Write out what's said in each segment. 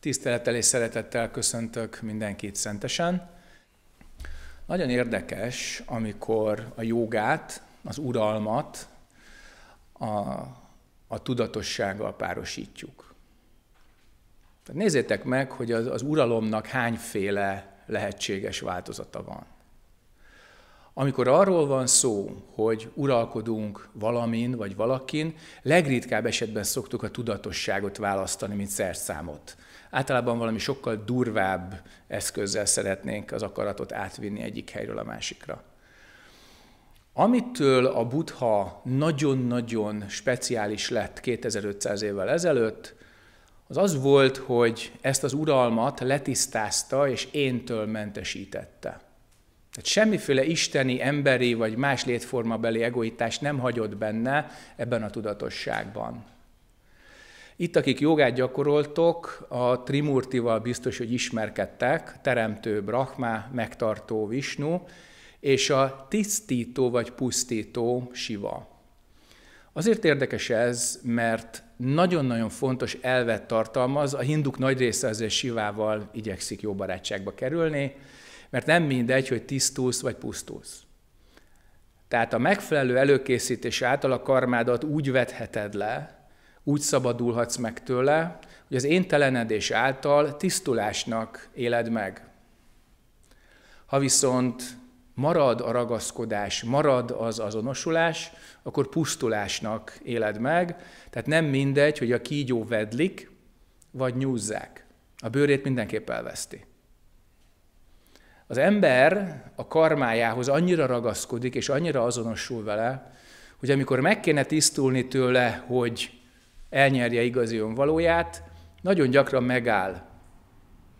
Tisztelettel és szeretettel köszöntök mindenkit szentesen. Nagyon érdekes, amikor a jogát, az uralmat a, a tudatossággal párosítjuk. Tehát nézzétek meg, hogy az, az uralomnak hányféle lehetséges változata van. Amikor arról van szó, hogy uralkodunk valamin vagy valakin, legritkább esetben szoktuk a tudatosságot választani, mint szerszámot. Általában valami sokkal durvább eszközzel szeretnénk az akaratot átvinni egyik helyről a másikra. Amitől a buddha nagyon-nagyon speciális lett 2500 évvel ezelőtt, az az volt, hogy ezt az uralmat letisztázta és éntől mentesítette. Tehát semmiféle isteni, emberi vagy más beli egoitást nem hagyott benne ebben a tudatosságban. Itt, akik jogát gyakoroltok, a Trimurtival biztos, hogy ismerkedtek, teremtő Brahma, megtartó Visnu, és a tisztító vagy pusztító Siva. Azért érdekes ez, mert nagyon-nagyon fontos elvet tartalmaz, a hinduk nagy része azért Sivával igyekszik jó barátságba kerülni, mert nem mindegy, hogy tisztulsz vagy pusztulsz. Tehát a megfelelő előkészítés által a karmádat úgy vedheted le, úgy szabadulhatsz meg tőle, hogy az éntelenedés által tisztulásnak éled meg. Ha viszont marad a ragaszkodás, marad az azonosulás, akkor pusztulásnak éled meg. Tehát nem mindegy, hogy a kígyó vedlik, vagy nyúzzák. A bőrét mindenképp elveszti. Az ember a karmájához annyira ragaszkodik, és annyira azonosul vele, hogy amikor meg kéne tisztulni tőle, hogy elnyerje igazi önvalóját, nagyon gyakran megáll.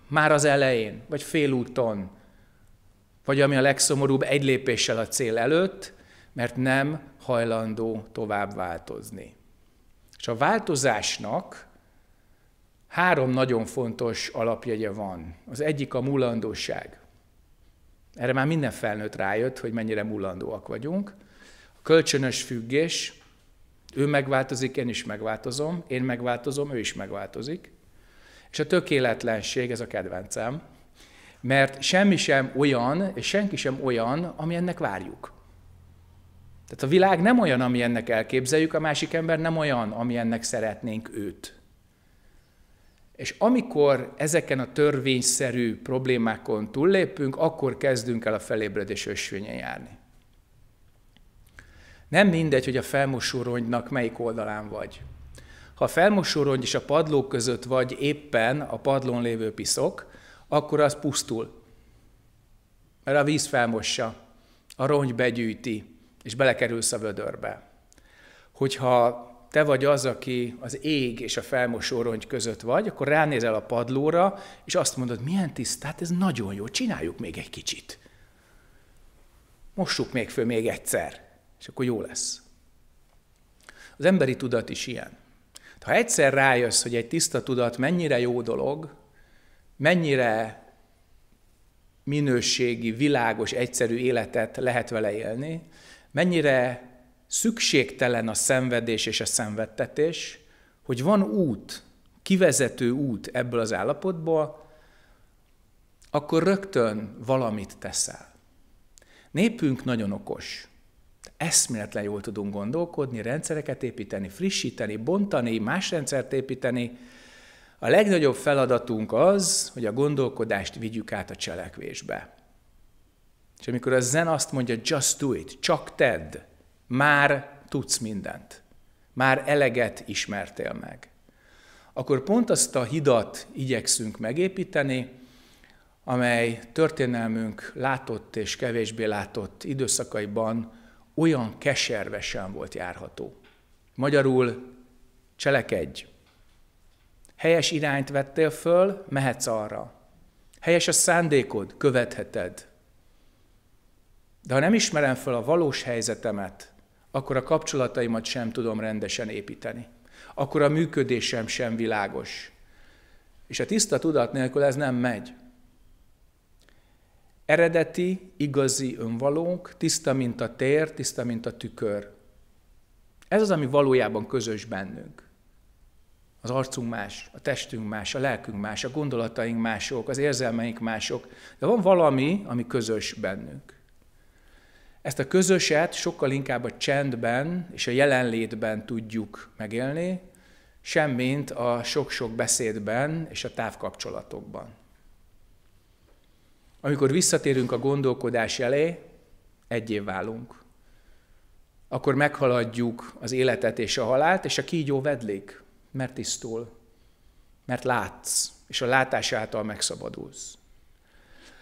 Már az elején, vagy félúton, vagy ami a legszomorúbb, egy lépéssel a cél előtt, mert nem hajlandó tovább változni. És a változásnak három nagyon fontos alapjegye van. Az egyik a mulandóság. Erre már minden felnőtt rájött, hogy mennyire mulandóak vagyunk. A kölcsönös függés, ő megváltozik, én is megváltozom, én megváltozom, ő is megváltozik. És a tökéletlenség, ez a kedvencem, mert semmi sem olyan, és senki sem olyan, ami ennek várjuk. Tehát a világ nem olyan, ami ennek elképzeljük, a másik ember nem olyan, ami ennek szeretnénk őt. És amikor ezeken a törvényszerű problémákon túllépünk, akkor kezdünk el a felébredés ösvényen járni. Nem mindegy, hogy a felmosórongynak melyik oldalán vagy. Ha a felmosórongy és a padló között vagy éppen a padlón lévő piszok, akkor az pusztul. Mert a víz felmossa, a rongy begyűjti, és belekerülsz a vödörbe. Hogyha te vagy az, aki az ég és a felmosó rongy között vagy, akkor ránézel a padlóra, és azt mondod, milyen tisztát, ez nagyon jó, csináljuk még egy kicsit. Mossuk még föl még egyszer, és akkor jó lesz. Az emberi tudat is ilyen. Ha egyszer rájössz, hogy egy tiszta tudat mennyire jó dolog, mennyire minőségi, világos, egyszerű életet lehet vele élni, mennyire szükségtelen a szenvedés és a szenvedtetés, hogy van út, kivezető út ebből az állapotból, akkor rögtön valamit teszel. Népünk nagyon okos. Eszméletlen jól tudunk gondolkodni, rendszereket építeni, frissíteni, bontani, más rendszert építeni. A legnagyobb feladatunk az, hogy a gondolkodást vigyük át a cselekvésbe. És amikor a zen azt mondja, just do it, csak tedd, már tudsz mindent, már eleget ismertél meg. Akkor pont azt a hidat igyekszünk megépíteni, amely történelmünk látott és kevésbé látott időszakaiban olyan keservesen volt járható. Magyarul cselekedj. Helyes irányt vettél föl, mehetsz arra. Helyes a szándékod, követheted. De ha nem ismerem föl a valós helyzetemet, akkor a kapcsolataimat sem tudom rendesen építeni. Akkor a működésem sem világos. És a tiszta tudat nélkül ez nem megy. Eredeti, igazi önvalónk, tiszta, mint a tér, tiszta, mint a tükör. Ez az, ami valójában közös bennünk. Az arcunk más, a testünk más, a lelkünk más, a gondolataink mások, az érzelmeink mások, de van valami, ami közös bennünk. Ezt a közöset sokkal inkább a csendben és a jelenlétben tudjuk megélni, semmint a sok-sok beszédben és a távkapcsolatokban. Amikor visszatérünk a gondolkodás elé, egyé válunk. Akkor meghaladjuk az életet és a halált, és a kígyó vedlik, mert tisztul, mert látsz, és a látás által megszabadulsz.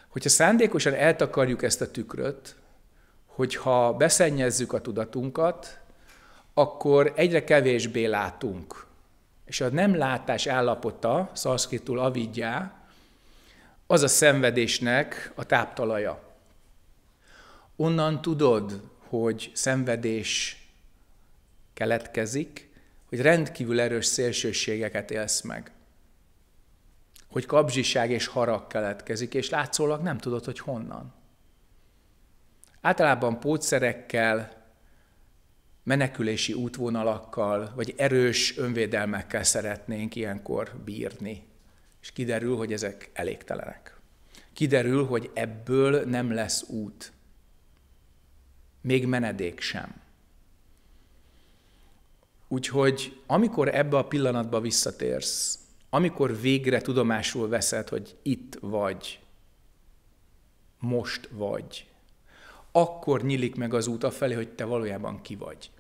Hogyha szándékosan eltakarjuk ezt a tükröt, hogyha beszennyezzük a tudatunkat, akkor egyre kevésbé látunk. És a nem látás állapota, szanszkritul avidjá, az a szenvedésnek a táptalaja. Onnan tudod, hogy szenvedés keletkezik, hogy rendkívül erős szélsőségeket élsz meg. Hogy kapzsiság és harag keletkezik, és látszólag nem tudod, hogy honnan. Általában pótszerekkel, menekülési útvonalakkal, vagy erős önvédelmekkel szeretnénk ilyenkor bírni. És kiderül, hogy ezek elégtelenek. Kiderül, hogy ebből nem lesz út. Még menedék sem. Úgyhogy amikor ebbe a pillanatba visszatérsz, amikor végre tudomásul veszed, hogy itt vagy, most vagy, akkor nyílik meg az út afelé, hogy te valójában ki vagy.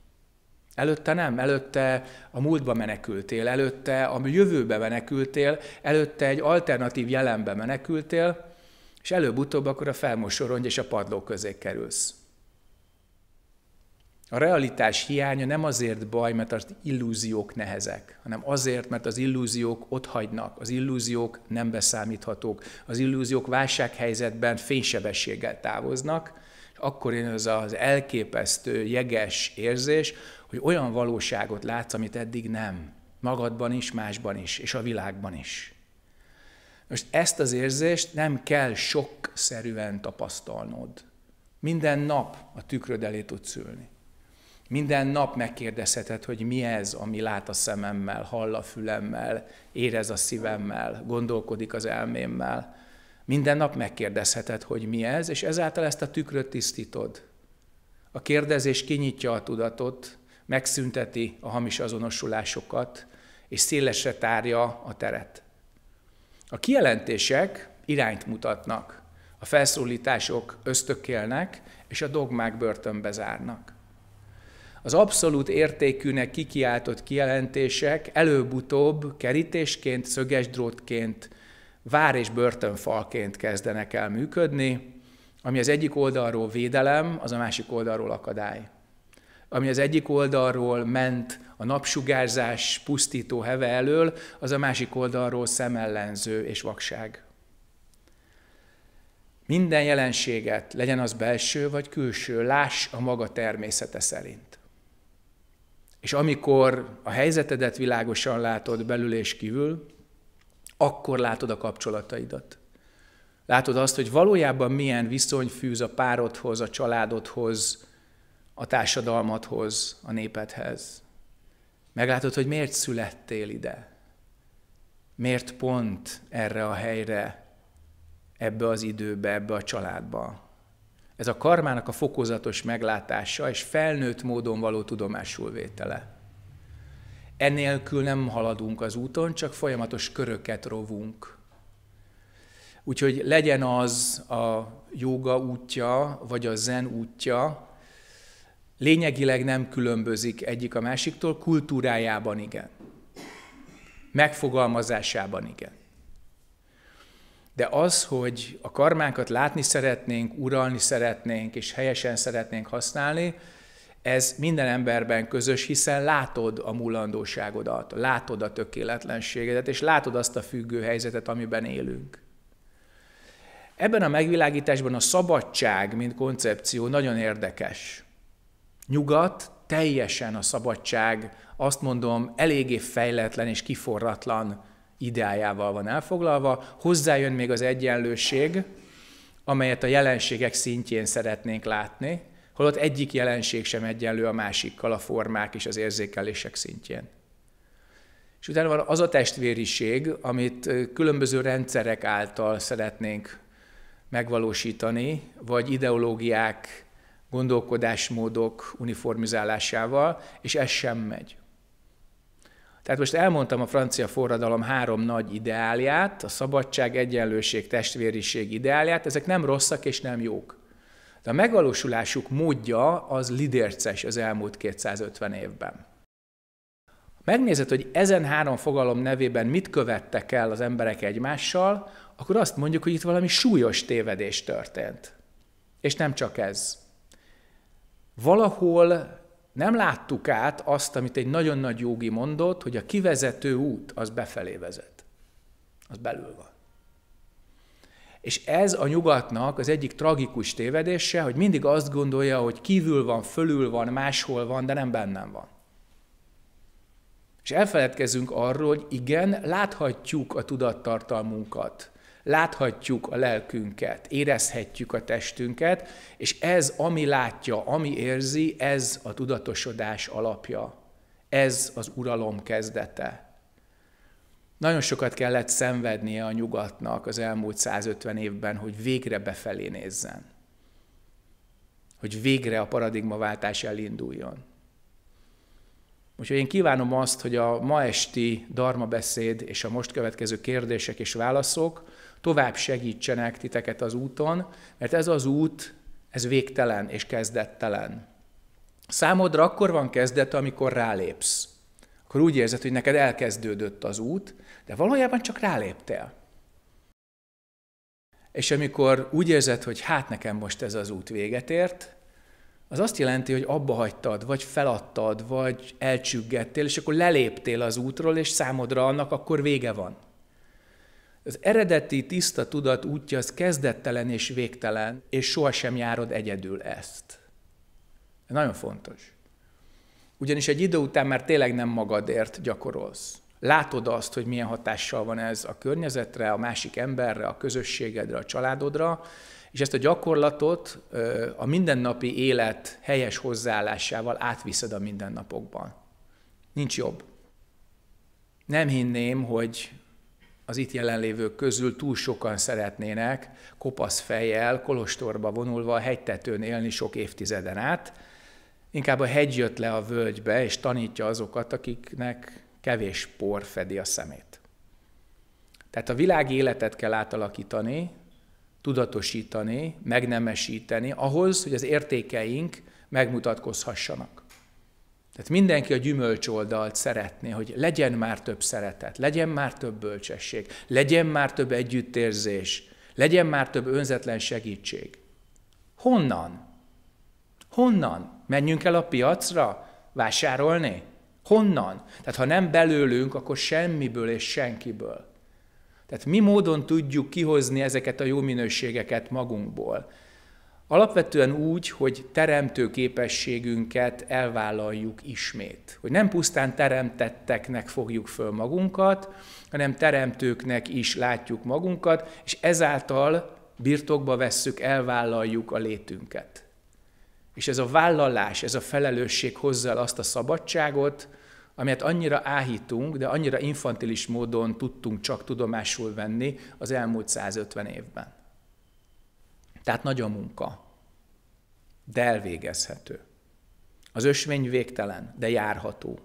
Előtte nem, előtte a múltba menekültél, előtte a jövőbe menekültél, előtte egy alternatív jelenbe menekültél, és előbb-utóbb akkor a felmosorongy és a padló közé kerülsz. A realitás hiánya nem azért baj, mert az illúziók nehezek, hanem azért, mert az illúziók ott hagynak, az illúziók nem beszámíthatók, az illúziók válsághelyzetben fénysebességgel távoznak, akkor én ez az elképesztő, jeges érzés, hogy olyan valóságot látsz, amit eddig nem. Magadban is, másban is, és a világban is. Most ezt az érzést nem kell sokszerűen tapasztalnod. Minden nap a tükröd elé tudsz ülni. Minden nap megkérdezheted, hogy mi ez, ami lát a szememmel, hall a fülemmel, érez a szívemmel, gondolkodik az elmémmel. Minden nap megkérdezheted, hogy mi ez, és ezáltal ezt a tükröt tisztítod. A kérdezés kinyitja a tudatot, megszünteti a hamis azonosulásokat, és szélesre tárja a teret. A kijelentések irányt mutatnak, a felszólítások ösztökélnek, és a dogmák börtönbe zárnak. Az abszolút értékűnek kikiáltott kijelentések előbb-utóbb kerítésként, drótként vár és börtönfalként kezdenek el működni, ami az egyik oldalról védelem, az a másik oldalról akadály. Ami az egyik oldalról ment a napsugárzás pusztító heve elől, az a másik oldalról szemellenző és vakság. Minden jelenséget, legyen az belső vagy külső, láss a maga természete szerint. És amikor a helyzetedet világosan látod belül és kívül, akkor látod a kapcsolataidat. Látod azt, hogy valójában milyen viszony fűz a párodhoz, a családodhoz, a társadalmadhoz, a népedhez. Meglátod, hogy miért születtél ide. Miért pont erre a helyre, ebbe az időbe, ebbe a családba. Ez a karmának a fokozatos meglátása és felnőtt módon való tudomásul vétele. Enélkül nem haladunk az úton, csak folyamatos köröket rovunk. Úgyhogy legyen az a joga útja, vagy a zen útja, lényegileg nem különbözik egyik a másiktól, kultúrájában igen. Megfogalmazásában igen. De az, hogy a karmánkat látni szeretnénk, uralni szeretnénk, és helyesen szeretnénk használni, ez minden emberben közös, hiszen látod a mulandóságodat, látod a tökéletlenségedet, és látod azt a függő helyzetet, amiben élünk. Ebben a megvilágításban a szabadság, mint koncepció nagyon érdekes. Nyugat teljesen a szabadság, azt mondom, eléggé fejletlen és kiforratlan ideájával van elfoglalva, hozzájön még az egyenlőség, amelyet a jelenségek szintjén szeretnénk látni, holott egyik jelenség sem egyenlő a másikkal a formák és az érzékelések szintjén. És utána van az a testvériség, amit különböző rendszerek által szeretnénk megvalósítani, vagy ideológiák, gondolkodásmódok uniformizálásával, és ez sem megy. Tehát most elmondtam a francia forradalom három nagy ideáliát, a szabadság, egyenlőség, testvériség ideáliát, ezek nem rosszak és nem jók. De a megvalósulásuk módja az lidérces az elmúlt 250 évben. Megnézed, hogy ezen három fogalom nevében mit követtek el az emberek egymással, akkor azt mondjuk, hogy itt valami súlyos tévedés történt. És nem csak ez. Valahol nem láttuk át azt, amit egy nagyon nagy jogi mondott, hogy a kivezető út az befelé vezet. Az belül van. És ez a nyugatnak az egyik tragikus tévedése, hogy mindig azt gondolja, hogy kívül van, fölül van, máshol van, de nem bennem van. És elfeledkezünk arról, hogy igen, láthatjuk a tudattartalmunkat, láthatjuk a lelkünket, érezhetjük a testünket, és ez, ami látja, ami érzi, ez a tudatosodás alapja. Ez az uralom kezdete. Nagyon sokat kellett szenvednie a nyugatnak az elmúlt 150 évben, hogy végre befelé nézzen. Hogy végre a paradigmaváltás elinduljon. Úgyhogy én kívánom azt, hogy a ma esti darma beszéd és a most következő kérdések és válaszok tovább segítsenek titeket az úton, mert ez az út, ez végtelen és kezdettelen. Számodra akkor van kezdet, amikor rálépsz. Akkor úgy érzed, hogy neked elkezdődött az út, de valójában csak ráléptél. És amikor úgy érzed, hogy hát nekem most ez az út véget ért, az azt jelenti, hogy abba hagytad, vagy feladtad, vagy elcsüggettél, és akkor leléptél az útról, és számodra annak akkor vége van. Az eredeti tiszta tudat útja az kezdettelen és végtelen, és sohasem járod egyedül ezt. Ez nagyon fontos. Ugyanis egy idő után már tényleg nem magadért gyakorolsz látod azt, hogy milyen hatással van ez a környezetre, a másik emberre, a közösségedre, a családodra, és ezt a gyakorlatot a mindennapi élet helyes hozzáállásával átviszed a mindennapokban. Nincs jobb. Nem hinném, hogy az itt jelenlévők közül túl sokan szeretnének kopasz fejjel, kolostorba vonulva a hegytetőn élni sok évtizeden át. Inkább a hegy jött le a völgybe, és tanítja azokat, akiknek kevés por fedi a szemét. Tehát a világ életet kell átalakítani, tudatosítani, megnemesíteni, ahhoz, hogy az értékeink megmutatkozhassanak. Tehát mindenki a gyümölcs oldalt szeretné, hogy legyen már több szeretet, legyen már több bölcsesség, legyen már több együttérzés, legyen már több önzetlen segítség. Honnan? Honnan? Menjünk el a piacra vásárolni? Honnan? Tehát ha nem belőlünk, akkor semmiből és senkiből. Tehát mi módon tudjuk kihozni ezeket a jó minőségeket magunkból? Alapvetően úgy, hogy teremtő képességünket elvállaljuk ismét. Hogy nem pusztán teremtetteknek fogjuk föl magunkat, hanem teremtőknek is látjuk magunkat, és ezáltal birtokba vesszük, elvállaljuk a létünket. És ez a vállalás, ez a felelősség hozza el azt a szabadságot, amelyet annyira áhítunk, de annyira infantilis módon tudtunk csak tudomásul venni az elmúlt 150 évben. Tehát nagy a munka, de elvégezhető. Az ösvény végtelen, de járható.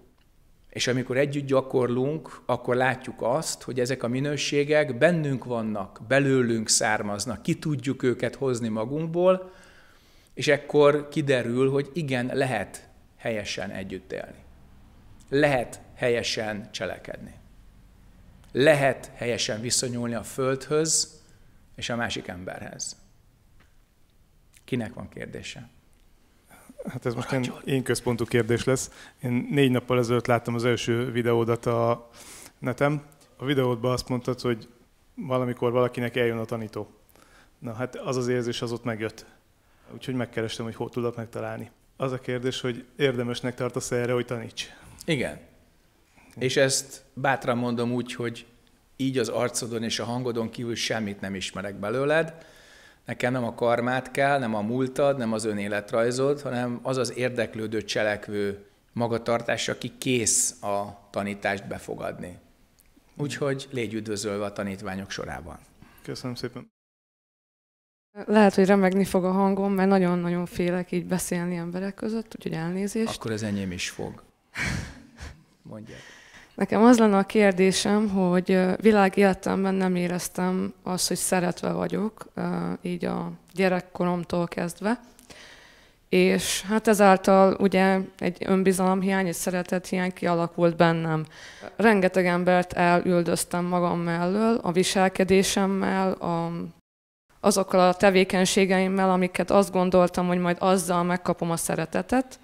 És amikor együtt gyakorlunk, akkor látjuk azt, hogy ezek a minőségek bennünk vannak, belőlünk származnak, ki tudjuk őket hozni magunkból, és ekkor kiderül, hogy igen, lehet helyesen együtt élni. Lehet helyesen cselekedni. Lehet helyesen viszonyulni a földhöz és a másik emberhez. Kinek van kérdése? Hát ez most én, én központú kérdés lesz. Én négy nappal ezelőtt láttam az első videódat a netem. A videódban azt mondtad, hogy valamikor valakinek eljön a tanító. Na hát az az érzés az ott megjött úgyhogy megkerestem, hogy hol tudok megtalálni. Az a kérdés, hogy érdemesnek tartasz erre, hogy taníts? Igen. És ezt bátran mondom úgy, hogy így az arcodon és a hangodon kívül semmit nem ismerek belőled. Nekem nem a karmát kell, nem a múltad, nem az önéletrajzod, hanem az az érdeklődő cselekvő magatartás, aki kész a tanítást befogadni. Úgyhogy légy üdvözölve a tanítványok sorában. Köszönöm szépen. Lehet, hogy remegni fog a hangom, mert nagyon-nagyon félek így beszélni emberek között, úgyhogy elnézést. Akkor az enyém is fog. Mondja. Nekem az lenne a kérdésem, hogy világéletemben nem éreztem azt, hogy szeretve vagyok, így a gyerekkoromtól kezdve. És hát ezáltal ugye egy önbizalomhiány, egy szeretethiány kialakult bennem. Rengeteg embert elüldöztem magam mellől, a viselkedésemmel, a azokkal a tevékenységeimmel, amiket azt gondoltam, hogy majd azzal megkapom a szeretetet.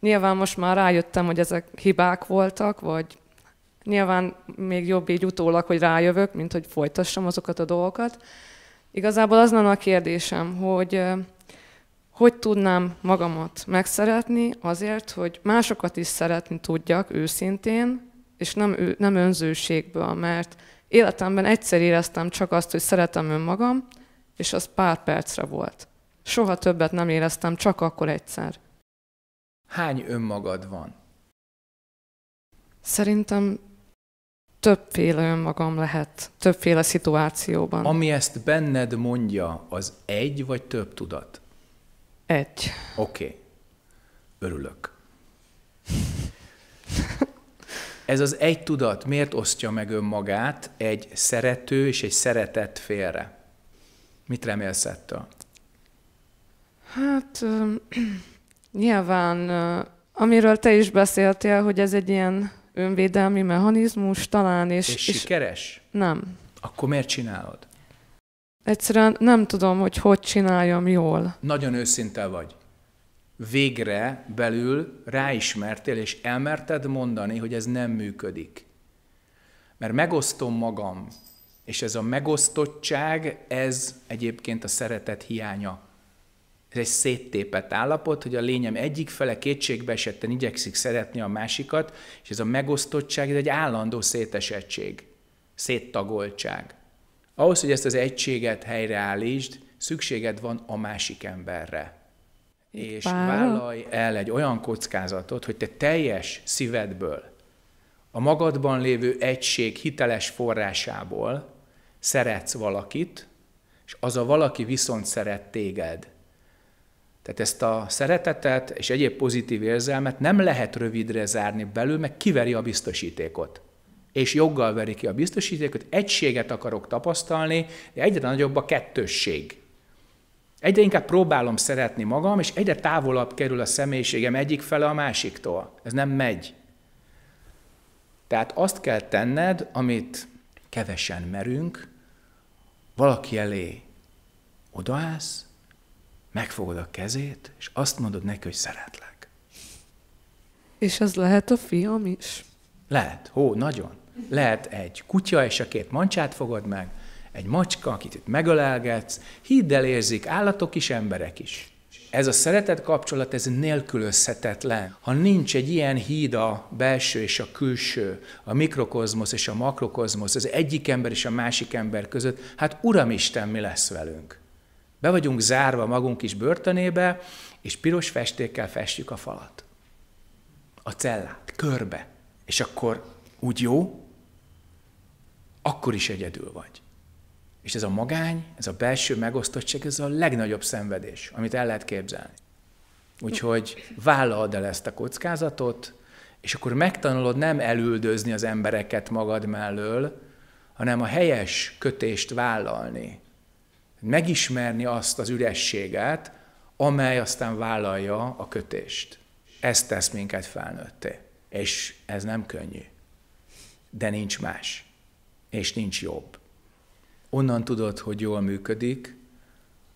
Nyilván most már rájöttem, hogy ezek hibák voltak, vagy nyilván még jobb így utólag, hogy rájövök, mint hogy folytassam azokat a dolgokat. Igazából az lenne a kérdésem, hogy hogy tudnám magamat megszeretni azért, hogy másokat is szeretni tudjak őszintén, és nem, nem önzőségből, mert életemben egyszer éreztem csak azt, hogy szeretem önmagam, és az pár percre volt. Soha többet nem éreztem, csak akkor egyszer. Hány önmagad van? Szerintem többféle önmagam lehet, többféle szituációban. Ami ezt benned mondja, az egy vagy több tudat? Egy. Oké. Okay. Örülök. Ez az egy tudat miért osztja meg önmagát egy szerető és egy szeretett félre? Mit remélsz ettől? Hát nyilván, amiről te is beszéltél, hogy ez egy ilyen önvédelmi mechanizmus talán. És, és, és sikeres? Nem. Akkor miért csinálod? Egyszerűen nem tudom, hogy hogy csináljam jól. Nagyon őszinte vagy. Végre belül ráismertél, és elmerted mondani, hogy ez nem működik. Mert megosztom magam és ez a megosztottság, ez egyébként a szeretet hiánya. Ez egy széttépet állapot, hogy a lényem egyik fele kétségbe esetten igyekszik szeretni a másikat, és ez a megosztottság, ez egy állandó szétesettség, széttagoltság. Ahhoz, hogy ezt az egységet helyreállítsd, szükséged van a másik emberre. És vállalj el egy olyan kockázatot, hogy te teljes szívedből, a magadban lévő egység hiteles forrásából szeretsz valakit, és az a valaki viszont szeret téged. Tehát ezt a szeretetet és egyéb pozitív érzelmet nem lehet rövidre zárni belül, meg kiveri a biztosítékot. És joggal veri ki a biztosítékot, egységet akarok tapasztalni, de egyre nagyobb a kettősség. Egyre inkább próbálom szeretni magam, és egyre távolabb kerül a személyiségem egyik fele a másiktól. Ez nem megy. Tehát azt kell tenned, amit kevesen merünk, valaki elé odaállsz, megfogod a kezét, és azt mondod neki, hogy szeretlek. És az lehet a fiam is? Lehet, hó, nagyon. Lehet egy kutya, és a két mancsát fogod meg, egy macska, akit itt megölelgetsz, hidd el érzik állatok is, emberek is ez a szeretet kapcsolat, ez nélkülözhetetlen. Ha nincs egy ilyen híd a belső és a külső, a mikrokozmosz és a makrokozmosz, az egyik ember és a másik ember között, hát Uramisten, mi lesz velünk? Be vagyunk zárva magunk is börtönébe, és piros festékkel festjük a falat. A cellát, körbe. És akkor úgy jó, akkor is egyedül vagy. És ez a magány, ez a belső megosztottság, ez a legnagyobb szenvedés, amit el lehet képzelni. Úgyhogy vállald el ezt a kockázatot, és akkor megtanulod nem elüldözni az embereket magad mellől, hanem a helyes kötést vállalni. Megismerni azt az ürességet, amely aztán vállalja a kötést. Ez tesz minket felnőtté. És ez nem könnyű. De nincs más. És nincs jobb onnan tudod, hogy jól működik,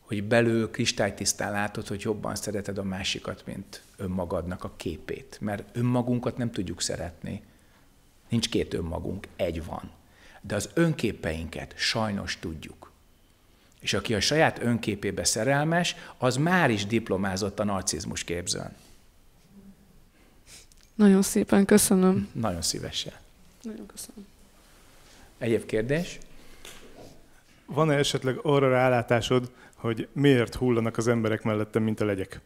hogy belül kristálytisztán látod, hogy jobban szereted a másikat, mint önmagadnak a képét. Mert önmagunkat nem tudjuk szeretni. Nincs két önmagunk, egy van. De az önképeinket sajnos tudjuk. És aki a saját önképébe szerelmes, az már is diplomázott a narcizmus képzőn. Nagyon szépen köszönöm. Nagyon szívesen. Nagyon köszönöm. Egyéb kérdés? van-e esetleg arra rálátásod, hogy miért hullanak az emberek mellettem, mint a legyek?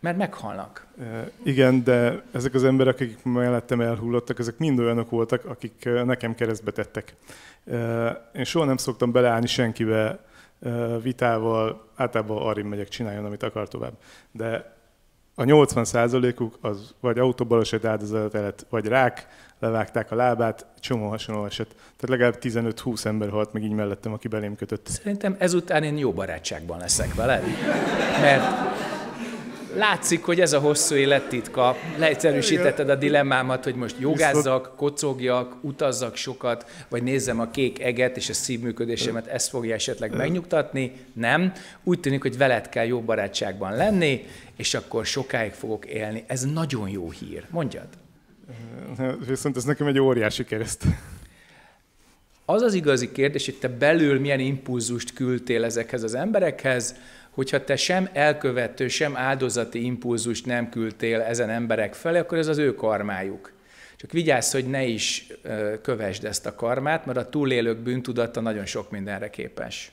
Mert meghalnak. E, igen, de ezek az emberek, akik mellettem elhullottak, ezek mind olyanok voltak, akik nekem keresztbe tettek. E, én soha nem szoktam beleállni senkivel, vitával, általában arra megyek, csináljon, amit akar tovább. De a 80%-uk az vagy autóbaleset áldozat lett, vagy rák, levágták a lábát, csomó hasonló eset. Tehát legalább 15-20 ember halt meg így mellettem, aki belém kötött. Szerintem ezután én jó barátságban leszek veled, mert Látszik, hogy ez a hosszú élet titka. Leegyszerűsítetted a dilemmámat, hogy most jogázzak, kocogjak, utazzak sokat, vagy nézzem a kék eget, és a szívműködésemet ez fogja esetleg megnyugtatni. Nem. Úgy tűnik, hogy veled kell jó barátságban lenni, és akkor sokáig fogok élni. Ez nagyon jó hír. Mondjad. Viszont ez nekem egy óriási kereszt. Az az igazi kérdés, hogy te belül milyen impulzust küldtél ezekhez az emberekhez, hogyha te sem elkövető, sem áldozati impulzust nem küldtél ezen emberek felé, akkor ez az ő karmájuk. Csak vigyázz, hogy ne is kövesd ezt a karmát, mert a túlélők bűntudata nagyon sok mindenre képes.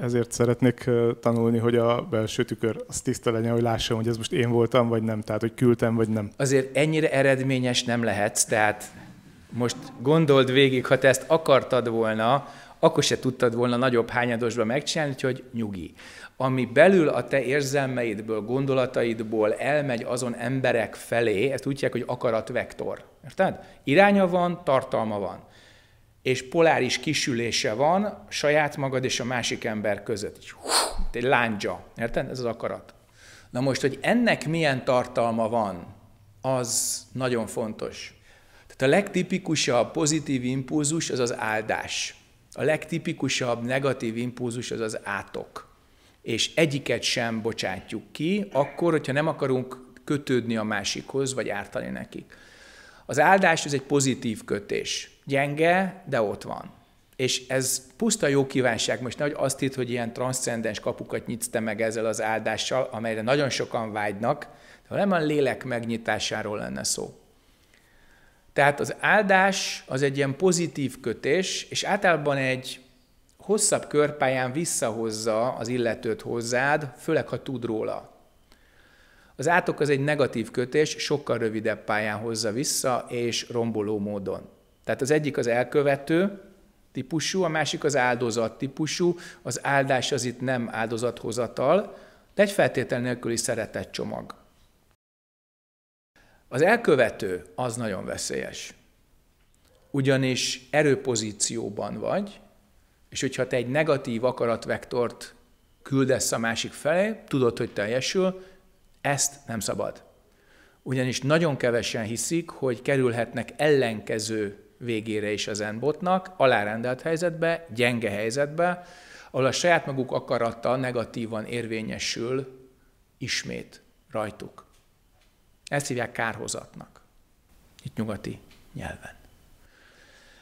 Ezért szeretnék tanulni, hogy a belső tükör az tiszta legyen, hogy lássam, hogy ez most én voltam, vagy nem, tehát hogy küldtem, vagy nem. Azért ennyire eredményes nem lehetsz, tehát most gondold végig, ha te ezt akartad volna, akkor se tudtad volna nagyobb hányadosba megcsinálni, hogy nyugi. Ami belül a te érzelmeidből, gondolataidból elmegy azon emberek felé, ezt úgy hívják, hogy akaratvektor. Érted? Iránya van, tartalma van és poláris kisülése van saját magad és a másik ember között. Egy lángya, érted? Ez az akarat. Na most, hogy ennek milyen tartalma van, az nagyon fontos. Tehát a legtipikusabb pozitív impulzus az az áldás. A legtipikusabb negatív impulzus az az átok. És egyiket sem bocsátjuk ki, akkor, hogyha nem akarunk kötődni a másikhoz, vagy ártani nekik. Az áldás az egy pozitív kötés. Gyenge, de ott van. És ez puszta jó kívánság most, nehogy azt itt, hogy ilyen transzcendens kapukat nyitsz te meg ezzel az áldással, amelyre nagyon sokan vágynak, de nem a lélek megnyitásáról lenne szó. Tehát az áldás az egy ilyen pozitív kötés, és általában egy hosszabb körpályán visszahozza az illetőt hozzád, főleg ha tud róla. Az átok az egy negatív kötés, sokkal rövidebb pályán hozza vissza, és romboló módon. Tehát az egyik az elkövető típusú, a másik az áldozat típusú, az áldás az itt nem áldozathozatal, de egy feltétel nélküli szeretett csomag. Az elkövető az nagyon veszélyes. Ugyanis erőpozícióban vagy, és hogyha te egy negatív akaratvektort küldesz a másik felé, tudod, hogy teljesül, ezt nem szabad. Ugyanis nagyon kevesen hiszik, hogy kerülhetnek ellenkező végére is az enbotnak, alárendelt helyzetbe, gyenge helyzetbe, ahol a saját maguk akarata negatívan érvényesül ismét rajtuk. Ezt hívják kárhozatnak. Itt nyugati nyelven.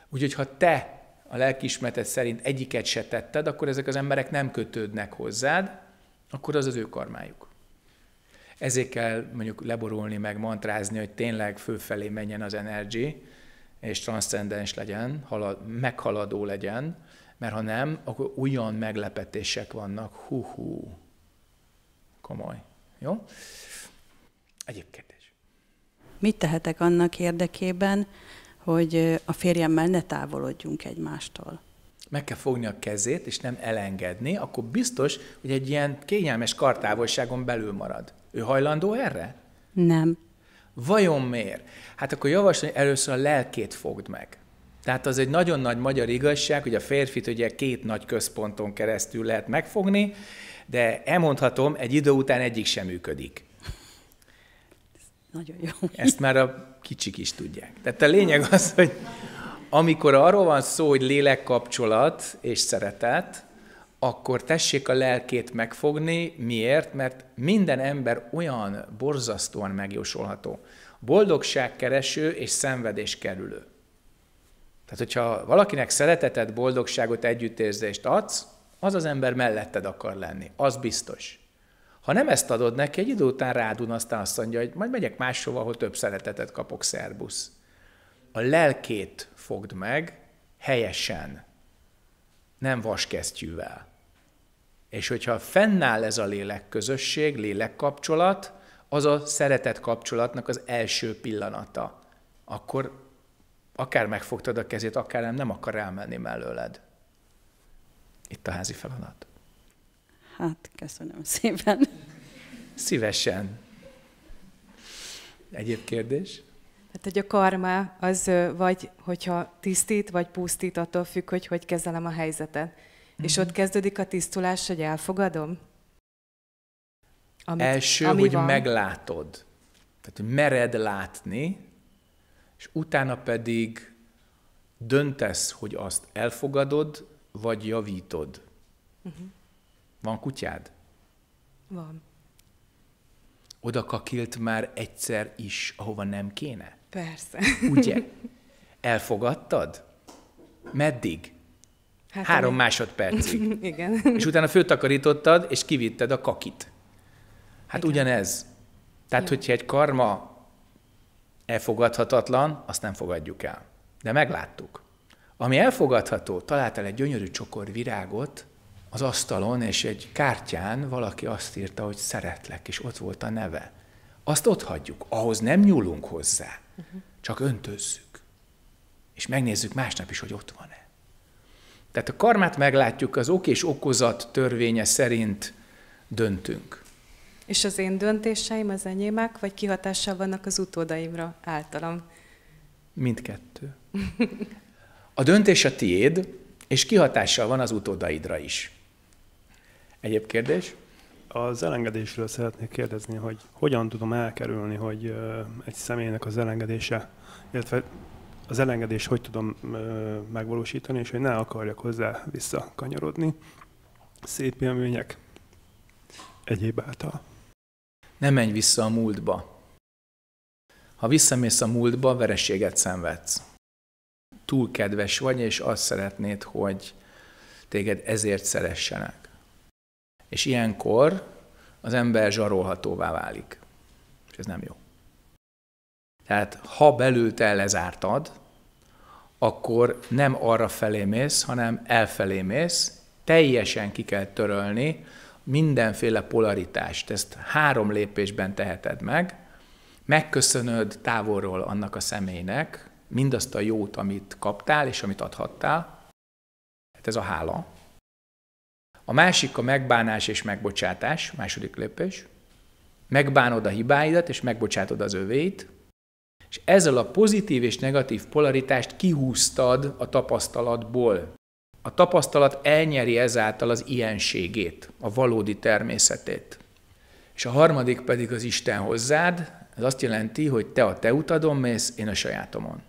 Úgyhogy ha te a lelkiismereted szerint egyiket se tetted, akkor ezek az emberek nem kötődnek hozzád, akkor az az ő karmájuk. Ezért kell mondjuk leborulni, meg mantrázni, hogy tényleg fölfelé menjen az energy, és transzcendens legyen, halad, meghaladó legyen, mert ha nem, akkor olyan meglepetések vannak, hú-hú, komoly. Jó? Egyébként mit tehetek annak érdekében, hogy a férjemmel ne távolodjunk egymástól. Meg kell fogni a kezét, és nem elengedni, akkor biztos, hogy egy ilyen kényelmes kartávolságon belül marad. Ő hajlandó erre? Nem. Vajon miért? Hát akkor javaslom, hogy először a lelkét fogd meg. Tehát az egy nagyon nagy magyar igazság, hogy a férfit ugye két nagy központon keresztül lehet megfogni, de elmondhatom, egy idő után egyik sem működik. Nagyon jó. Ezt már a kicsik is tudják. Tehát a lényeg az, hogy amikor arról van szó, hogy lélekkapcsolat és szeretet, akkor tessék a lelkét megfogni. Miért? Mert minden ember olyan borzasztóan megjósolható. Boldogságkereső és szenvedés kerülő. Tehát, hogyha valakinek szeretetet, boldogságot, együttérzést adsz, az az ember melletted akar lenni. Az biztos. Ha nem ezt adod neki, egy idő után rádun, aztán azt mondja, hogy majd megyek máshova, ahol több szeretetet kapok, szerbusz. A lelkét fogd meg helyesen, nem vaskesztyűvel. És hogyha fennáll ez a lélekközösség, lélekkapcsolat, az a szeretet kapcsolatnak az első pillanata, akkor akár megfogtad a kezét, akár nem, nem akar elmenni mellőled. Itt a házi feladat. Hát köszönöm szépen. Szívesen. Egyéb kérdés? Hát, hogy a karma az vagy, hogyha tisztít, vagy pusztít, attól függ, hogy hogy kezelem a helyzetet. Mm-hmm. És mhm. ott kezdődik a tisztulás, hogy elfogadom? Amit, Első, ami hogy van. meglátod. Tehát, hogy mered látni, és utána pedig döntesz, hogy azt elfogadod, vagy javítod. Uh-huh. Van kutyád? Van. Oda kakilt már egyszer is, ahova nem kéne? Persze. Ugye? Elfogadtad? Meddig? Hát Három ami... másodpercig. Igen. És utána föltakarítottad, és kivitted a kakit. Hát Igen. ugyanez. Tehát, Igen. hogyha egy karma elfogadhatatlan, azt nem fogadjuk el. De megláttuk. Ami elfogadható, találtál egy gyönyörű csokor virágot, az asztalon, és egy kártyán valaki azt írta, hogy szeretlek, és ott volt a neve. Azt ott hagyjuk, ahhoz nem nyúlunk hozzá, csak öntözzük. És megnézzük másnap is, hogy ott van-e. Tehát a karmát meglátjuk, az ok és okozat törvénye szerint döntünk. És az én döntéseim az enyémek, vagy kihatással vannak az utódaimra általam? Mindkettő. A döntés a tiéd, és kihatással van az utódaidra is. Egyéb kérdés? Az elengedésről szeretnék kérdezni, hogy hogyan tudom elkerülni, hogy egy személynek az elengedése, illetve az elengedés hogy tudom megvalósítani, és hogy ne akarjak hozzá visszakanyarodni. Szép élmények egyéb által. Ne menj vissza a múltba. Ha visszamész a múltba, vereséget szenvedsz. Túl kedves vagy, és azt szeretnéd, hogy téged ezért szeressenek. És ilyenkor az ember zsarolhatóvá válik. És ez nem jó. Tehát ha belül te lezártad, akkor nem arra felé mész, hanem elfelé mész, teljesen ki kell törölni mindenféle polaritást. Ezt három lépésben teheted meg. Megköszönöd távolról annak a személynek mindazt a jót, amit kaptál és amit adhattál. Hát ez a hála. A másik a megbánás és megbocsátás, második lépés. Megbánod a hibáidat, és megbocsátod az övéit, és ezzel a pozitív és negatív polaritást kihúztad a tapasztalatból. A tapasztalat elnyeri ezáltal az ilyenségét, a valódi természetét. És a harmadik pedig az Isten hozzád, ez azt jelenti, hogy te a te utadon mész, én a sajátomon.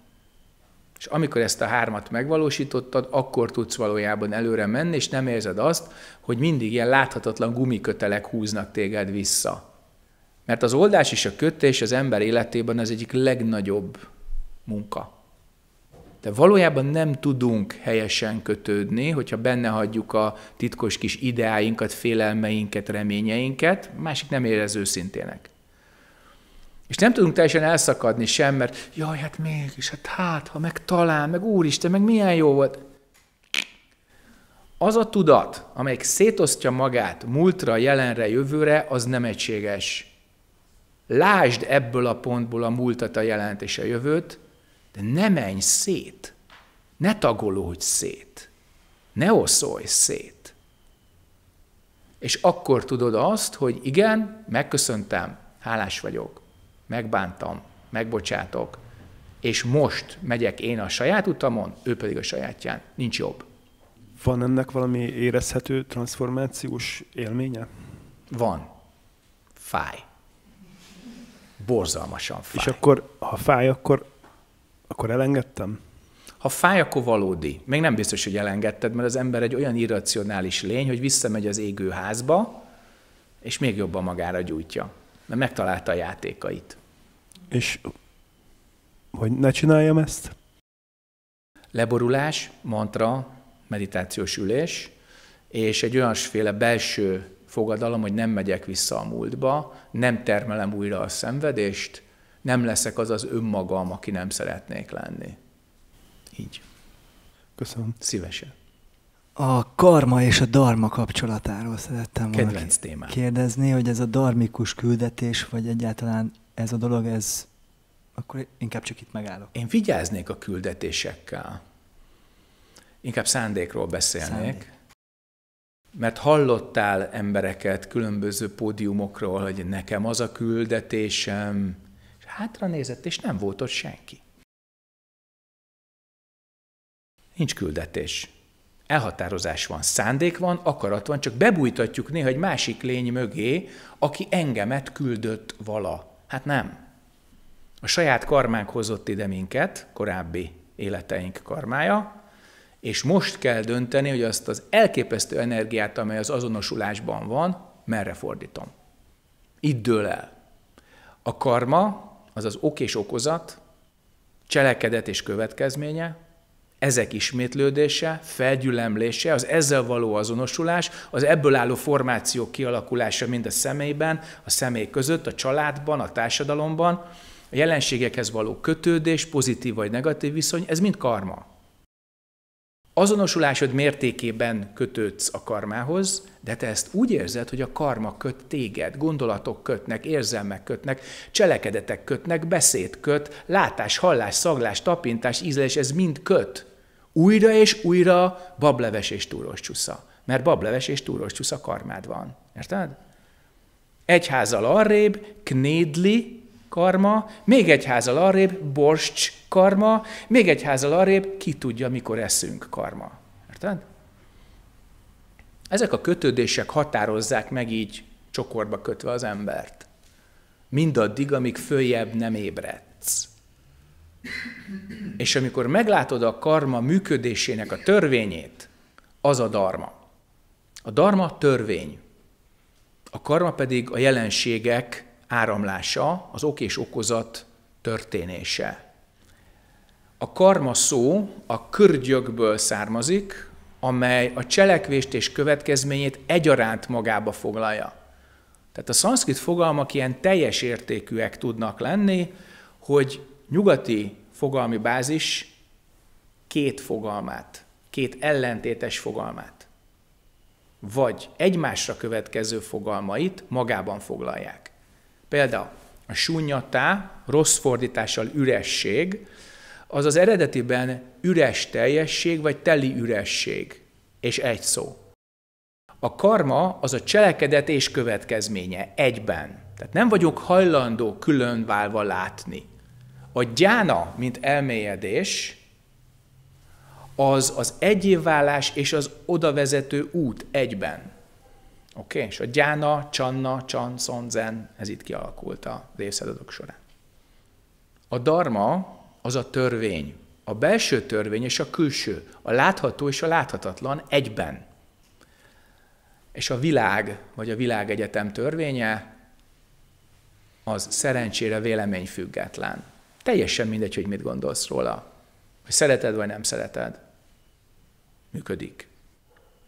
És amikor ezt a hármat megvalósítottad, akkor tudsz valójában előre menni, és nem érzed azt, hogy mindig ilyen láthatatlan gumikötelek húznak téged vissza. Mert az oldás és a kötés az ember életében az egyik legnagyobb munka. De valójában nem tudunk helyesen kötődni, hogyha benne hagyjuk a titkos kis ideáinkat, félelmeinket, reményeinket, másik nem érez őszintének. És nem tudunk teljesen elszakadni sem, mert jaj, hát mégis, hát hát, ha meg talán, meg úristen, meg milyen jó volt. Az a tudat, amelyik szétosztja magát múltra, jelenre, jövőre, az nem egységes. Lásd ebből a pontból a múltat, a jelent és a jövőt, de ne menj szét. Ne tagolódj szét. Ne oszolj szét. És akkor tudod azt, hogy igen, megköszöntem, hálás vagyok megbántam, megbocsátok, és most megyek én a saját utamon, ő pedig a sajátján. Nincs jobb. Van ennek valami érezhető transformációs élménye? Van. Fáj. Borzalmasan fáj. És akkor, ha fáj, akkor, akkor elengedtem? Ha fáj, akkor valódi. Még nem biztos, hogy elengedted, mert az ember egy olyan irracionális lény, hogy visszamegy az égő házba, és még jobban magára gyújtja mert megtalálta a játékait. És hogy ne csináljam ezt? Leborulás, mantra, meditációs ülés, és egy olyasféle belső fogadalom, hogy nem megyek vissza a múltba, nem termelem újra a szenvedést, nem leszek az az önmagam, aki nem szeretnék lenni. Így. Köszönöm. Szívesen a karma és a dharma kapcsolatáról szerettem volna kérdezni, hogy ez a darmikus küldetés, vagy egyáltalán ez a dolog, ez akkor inkább csak itt megállok. Én vigyáznék a küldetésekkel. Inkább szándékról beszélnék. Szándék. Mert hallottál embereket különböző pódiumokról, hogy nekem az a küldetésem, és hátra nézett, és nem volt ott senki. Nincs küldetés elhatározás van, szándék van, akarat van, csak bebújtatjuk néha egy másik lény mögé, aki engemet küldött vala. Hát nem. A saját karmánk hozott ide minket, korábbi életeink karmája, és most kell dönteni, hogy azt az elképesztő energiát, amely az azonosulásban van, merre fordítom. Itt dől el. A karma, azaz ok és okozat, cselekedet és következménye, ezek ismétlődése, felgyülemlése, az ezzel való azonosulás, az ebből álló formációk kialakulása mind a személyben, a személy között, a családban, a társadalomban, a jelenségekhez való kötődés, pozitív vagy negatív viszony, ez mind karma. Azonosulásod mértékében kötődsz a karmához, de te ezt úgy érzed, hogy a karma köt téged, gondolatok kötnek, érzelmek kötnek, cselekedetek kötnek, beszéd köt, látás, hallás, szaglás, tapintás, ízlés, ez mind köt újra és újra bableves és túros csúsza. Mert bableves és túros csúsza karmád van. Érted? Egy házal arrébb, knédli karma, még egy házal arrébb, borscs karma, még egy házal arrébb, ki tudja, mikor eszünk karma. Érted? Ezek a kötődések határozzák meg így csokorba kötve az embert. Mindaddig, amíg följebb nem ébredsz. És amikor meglátod a karma működésének a törvényét, az a dharma. A dharma törvény. A karma pedig a jelenségek áramlása, az ok és okozat történése. A karma szó a körgyökből származik, amely a cselekvést és következményét egyaránt magába foglalja. Tehát a szanszkrit fogalmak ilyen teljes értékűek tudnak lenni, hogy nyugati fogalmi bázis két fogalmát, két ellentétes fogalmát, vagy egymásra következő fogalmait magában foglalják. Például a sunyatá, rossz fordítással üresség, az az eredetiben üres teljesség, vagy teli üresség, és egy szó. A karma az a cselekedet és következménye egyben. Tehát nem vagyok hajlandó válva látni. A gyána, mint elmélyedés, az az egyévválás és az odavezető út egyben. Oké? Okay? És a gyána, csanna, csan, szon, zen, ez itt kialakult a évszázadok során. A dharma az a törvény. A belső törvény és a külső. A látható és a láthatatlan egyben. És a világ, vagy a világegyetem törvénye, az szerencsére véleményfüggetlen. Teljesen mindegy, hogy mit gondolsz róla. Hogy szereted vagy nem szereted. Működik.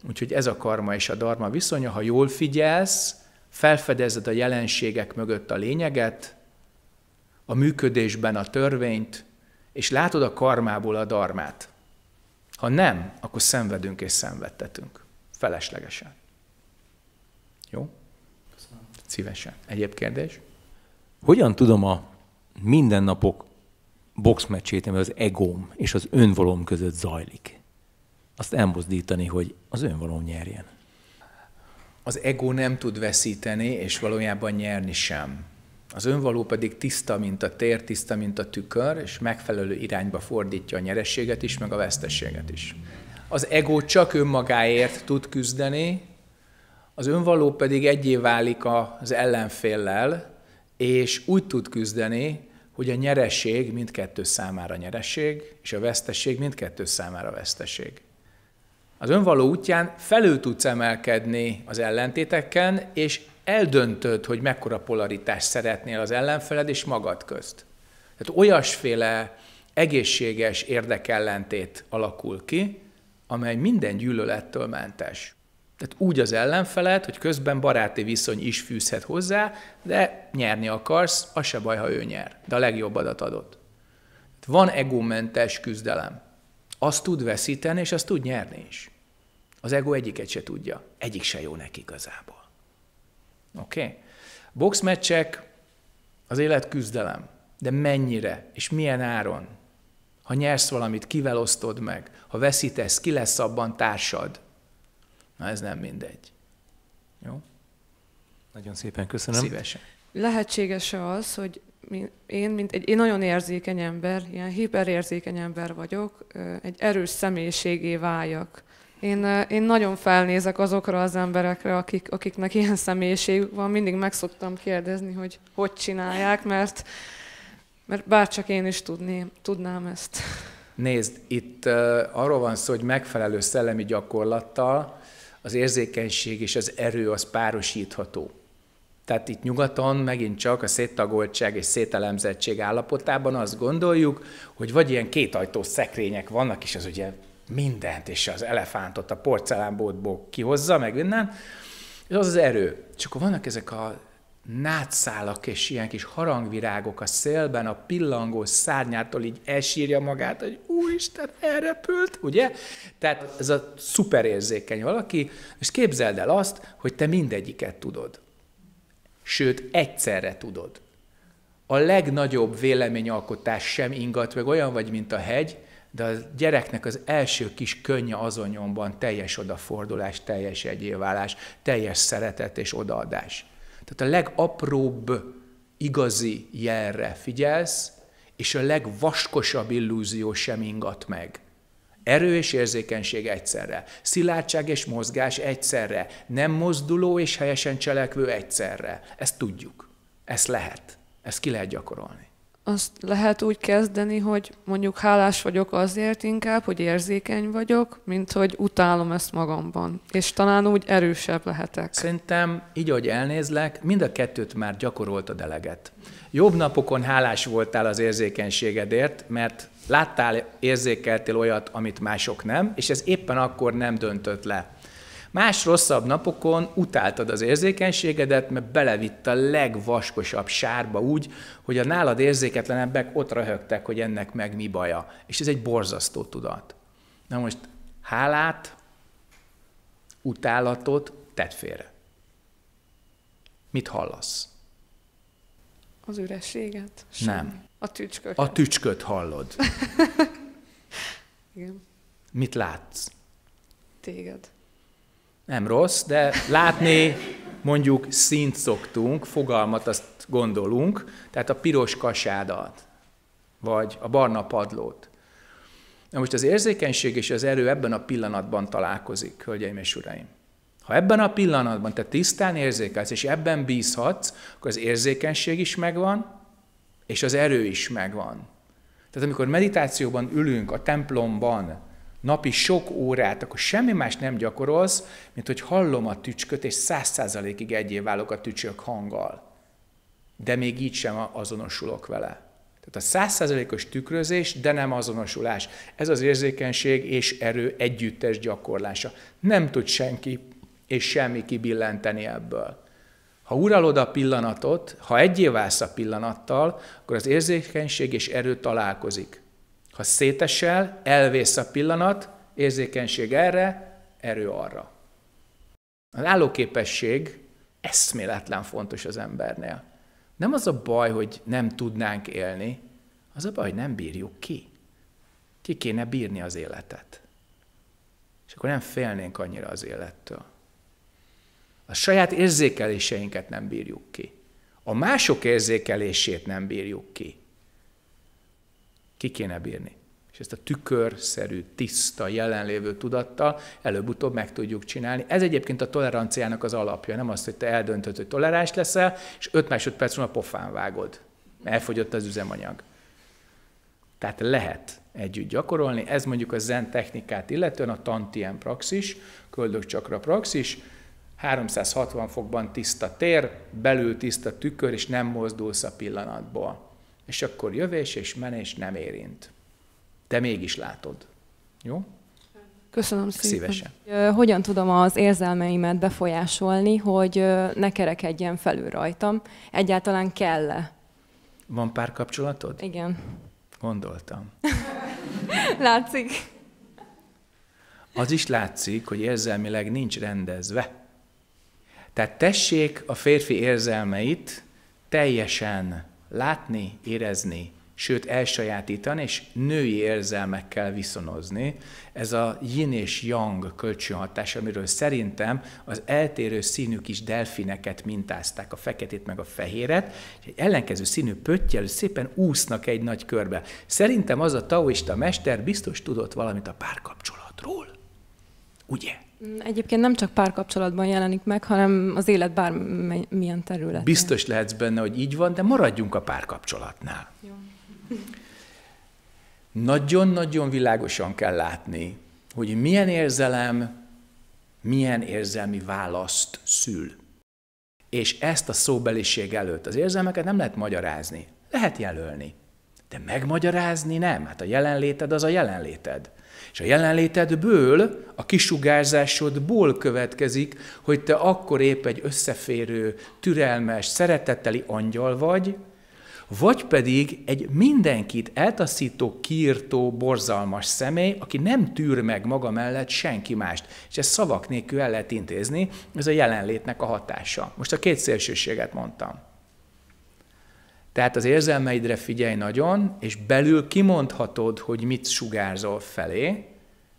Úgyhogy ez a karma és a dharma viszonya, ha jól figyelsz, felfedezed a jelenségek mögött a lényeget, a működésben a törvényt, és látod a karmából a darmát. Ha nem, akkor szenvedünk és szenvedtetünk. Feleslegesen. Jó? Köszönöm. Szívesen. Egyéb kérdés? Hogyan tudom a mindennapok boxmeccsét, ami az egóm és az önvalom között zajlik, azt elmozdítani, hogy az önvalom nyerjen. Az ego nem tud veszíteni, és valójában nyerni sem. Az önvaló pedig tiszta, mint a tér, tiszta, mint a tükör, és megfelelő irányba fordítja a nyerességet is, meg a vesztességet is. Az ego csak önmagáért tud küzdeni, az önvaló pedig egyé válik az ellenféllel, és úgy tud küzdeni, hogy a nyereség mindkettő számára nyereség, és a veszteség mindkettő számára veszteség. Az önvaló útján felül tudsz emelkedni az ellentéteken, és eldöntöd, hogy mekkora polaritást szeretnél az ellenfeled és magad közt. Tehát olyasféle egészséges érdekellentét alakul ki, amely minden gyűlölettől mentes. Tehát úgy az ellenfelet, hogy közben baráti viszony is fűzhet hozzá, de nyerni akarsz, az se baj, ha ő nyer, de a legjobb adat adott. Van egómentes küzdelem. Azt tud veszíteni, és azt tud nyerni is. Az ego egyiket se tudja. Egyik se jó neki igazából. Oké? Okay? Boxmeccsek, az élet küzdelem. De mennyire és milyen áron? Ha nyersz valamit, kivel osztod meg? Ha veszítesz, ki lesz abban társad? Na ez nem mindegy. Jó? Nagyon szépen köszönöm. Szívesen. Lehetséges az, hogy én, mint egy én nagyon érzékeny ember, ilyen hiperérzékeny ember vagyok, egy erős személyiségé váljak. Én, én nagyon felnézek azokra az emberekre, akik, akiknek ilyen személyiség van. Mindig meg szoktam kérdezni, hogy hogy csinálják, mert, mert bárcsak én is tudném, tudnám ezt. Nézd, itt uh, arról van szó, hogy megfelelő szellemi gyakorlattal, az érzékenység és az erő az párosítható. Tehát itt nyugaton megint csak a széttagoltság és szételemzettség állapotában azt gondoljuk, hogy vagy ilyen kétajtós szekrények vannak, és az ugye mindent, és az elefántot a porcelánbótból kihozza, meg innen, és az az erő. És akkor vannak ezek a nátszálak és ilyen kis harangvirágok a szélben, a pillangó szárnyától így elsírja magát, hogy úristen, elrepült, ugye? Tehát ez a szuperérzékeny valaki, és képzeld el azt, hogy te mindegyiket tudod. Sőt, egyszerre tudod. A legnagyobb véleményalkotás sem ingat, meg olyan vagy, mint a hegy, de a gyereknek az első kis könnye azonnyomban teljes odafordulás, teljes egyéválás, teljes szeretet és odaadás. Tehát a legapróbb igazi jelre figyelsz, és a legvaskosabb illúzió sem ingat meg. Erő és érzékenység egyszerre, szilárdság és mozgás egyszerre, nem mozduló és helyesen cselekvő egyszerre. Ezt tudjuk. Ezt lehet. Ezt ki lehet gyakorolni azt lehet úgy kezdeni, hogy mondjuk hálás vagyok azért inkább, hogy érzékeny vagyok, mint hogy utálom ezt magamban. És talán úgy erősebb lehetek. Szerintem így, hogy elnézlek, mind a kettőt már a deleget. Jobb napokon hálás voltál az érzékenységedért, mert láttál, érzékeltél olyat, amit mások nem, és ez éppen akkor nem döntött le. Más rosszabb napokon utáltad az érzékenységedet, mert belevitt a legvaskosabb sárba úgy, hogy a nálad érzéketlenebbek ott röhögtek, hogy ennek meg mi baja. És ez egy borzasztó tudat. Na most hálát, utálatot tedd félre. Mit hallasz? Az ürességet? Sem. Nem. A tücsköt. A tücsköt hallod. Igen. Mit látsz? Téged nem rossz, de látni mondjuk színt szoktunk, fogalmat azt gondolunk, tehát a piros kasádat, vagy a barna padlót. Na most az érzékenység és az erő ebben a pillanatban találkozik, hölgyeim és uraim. Ha ebben a pillanatban te tisztán érzékelsz, és ebben bízhatsz, akkor az érzékenység is megvan, és az erő is megvan. Tehát amikor meditációban ülünk a templomban, napi sok órát, akkor semmi más nem gyakorolsz, mint hogy hallom a tücsköt, és száz százalékig egyé válok a tücsök hanggal. De még így sem azonosulok vele. Tehát a százszázalékos tükrözés, de nem azonosulás. Ez az érzékenység és erő együttes gyakorlása. Nem tud senki és semmi kibillenteni ebből. Ha uralod a pillanatot, ha egyé válsz a pillanattal, akkor az érzékenység és erő találkozik. Ha szétesel, elvész a pillanat, érzékenység erre, erő arra. Az állóképesség eszméletlen fontos az embernél. Nem az a baj, hogy nem tudnánk élni, az a baj, hogy nem bírjuk ki. Ki kéne bírni az életet. És akkor nem félnénk annyira az élettől. A saját érzékeléseinket nem bírjuk ki. A mások érzékelését nem bírjuk ki ki kéne bírni. És ezt a tükörszerű, tiszta, jelenlévő tudattal előbb-utóbb meg tudjuk csinálni. Ez egyébként a toleranciának az alapja, nem az, hogy te eldöntöd, hogy toleráns leszel, és 5 másodperc múlva pofán vágod. Elfogyott az üzemanyag. Tehát lehet együtt gyakorolni. Ez mondjuk a zen technikát illetően a tantien praxis, köldökcsakra praxis, 360 fokban tiszta tér, belül tiszta tükör, és nem mozdulsz a pillanatból és akkor jövés és menés nem érint. Te mégis látod. Jó? Köszönöm szépen. Szívesen. Hogyan tudom az érzelmeimet befolyásolni, hogy ne kerekedjen felül rajtam? Egyáltalán kell-e? Van párkapcsolatod? Igen. Gondoltam. látszik. Az is látszik, hogy érzelmileg nincs rendezve. Tehát tessék a férfi érzelmeit teljesen látni, érezni, sőt elsajátítani és női érzelmekkel viszonozni. Ez a yin és yang kölcsönhatás, amiről szerintem az eltérő színű kis delfineket mintázták, a feketét meg a fehéret, és egy ellenkező színű pöttyel szépen úsznak egy nagy körbe. Szerintem az a taoista mester biztos tudott valamit a párkapcsolatról. Ugye? Egyébként nem csak párkapcsolatban jelenik meg, hanem az élet bármilyen területén. Biztos lehetsz benne, hogy így van, de maradjunk a párkapcsolatnál. Nagyon-nagyon világosan kell látni, hogy milyen érzelem, milyen érzelmi választ szül. És ezt a szóbeliség előtt az érzelmeket nem lehet magyarázni, lehet jelölni. De megmagyarázni nem, hát a jelenléted az a jelenléted. És a jelenlétedből, a kisugárzásodból következik, hogy te akkor épp egy összeférő, türelmes, szeretetteli angyal vagy, vagy pedig egy mindenkit eltaszító, kiirtó, borzalmas személy, aki nem tűr meg maga mellett senki mást. És ezt szavak nélkül el lehet intézni, ez a jelenlétnek a hatása. Most a két szélsőséget mondtam. Tehát az érzelmeidre figyelj nagyon, és belül kimondhatod, hogy mit sugárzol felé,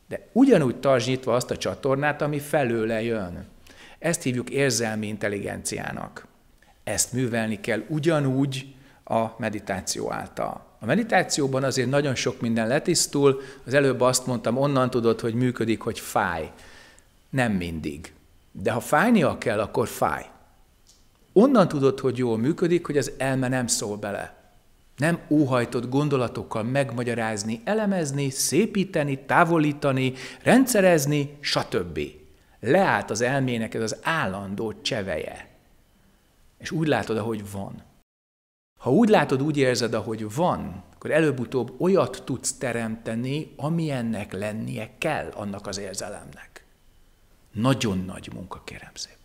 de ugyanúgy tartsd nyitva azt a csatornát, ami felőle jön. Ezt hívjuk érzelmi intelligenciának. Ezt művelni kell ugyanúgy a meditáció által. A meditációban azért nagyon sok minden letisztul, az előbb azt mondtam, onnan tudod, hogy működik, hogy fáj. Nem mindig. De ha fájnia kell, akkor fáj. Onnan tudod, hogy jól működik, hogy az elme nem szól bele. Nem óhajtott gondolatokkal megmagyarázni, elemezni, szépíteni, távolítani, rendszerezni, stb. Leállt az elmének ez az állandó cseveje. És úgy látod, ahogy van. Ha úgy látod, úgy érzed, ahogy van, akkor előbb-utóbb olyat tudsz teremteni, amilyennek lennie kell annak az érzelemnek. Nagyon nagy munka, kérem szépen.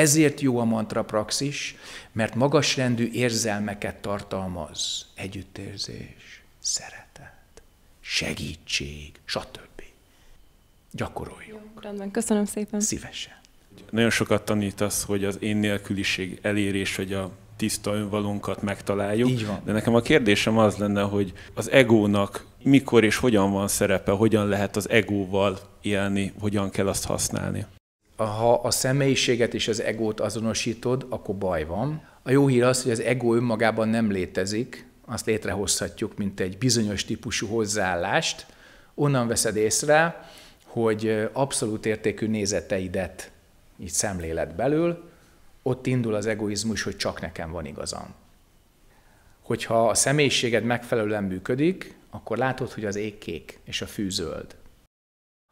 Ezért jó a mantra praxis, mert magasrendű érzelmeket tartalmaz. Együttérzés, szeretet, segítség, stb. Gyakoroljuk. Jó, rendben, köszönöm szépen. Szívesen. Nagyon sokat tanítasz, hogy az én nélküliség elérés, hogy a tiszta önvalunkat megtaláljuk. Így van. De nekem a kérdésem az lenne, hogy az egónak mikor és hogyan van szerepe, hogyan lehet az egóval élni, hogyan kell azt használni ha a személyiséget és az egót azonosítod, akkor baj van. A jó hír az, hogy az ego önmagában nem létezik, azt létrehozhatjuk, mint egy bizonyos típusú hozzáállást. Onnan veszed észre, hogy abszolút értékű nézeteidet így szemlélet belül, ott indul az egoizmus, hogy csak nekem van igazam. Hogyha a személyiséged megfelelően működik, akkor látod, hogy az ég kék és a fűzöld.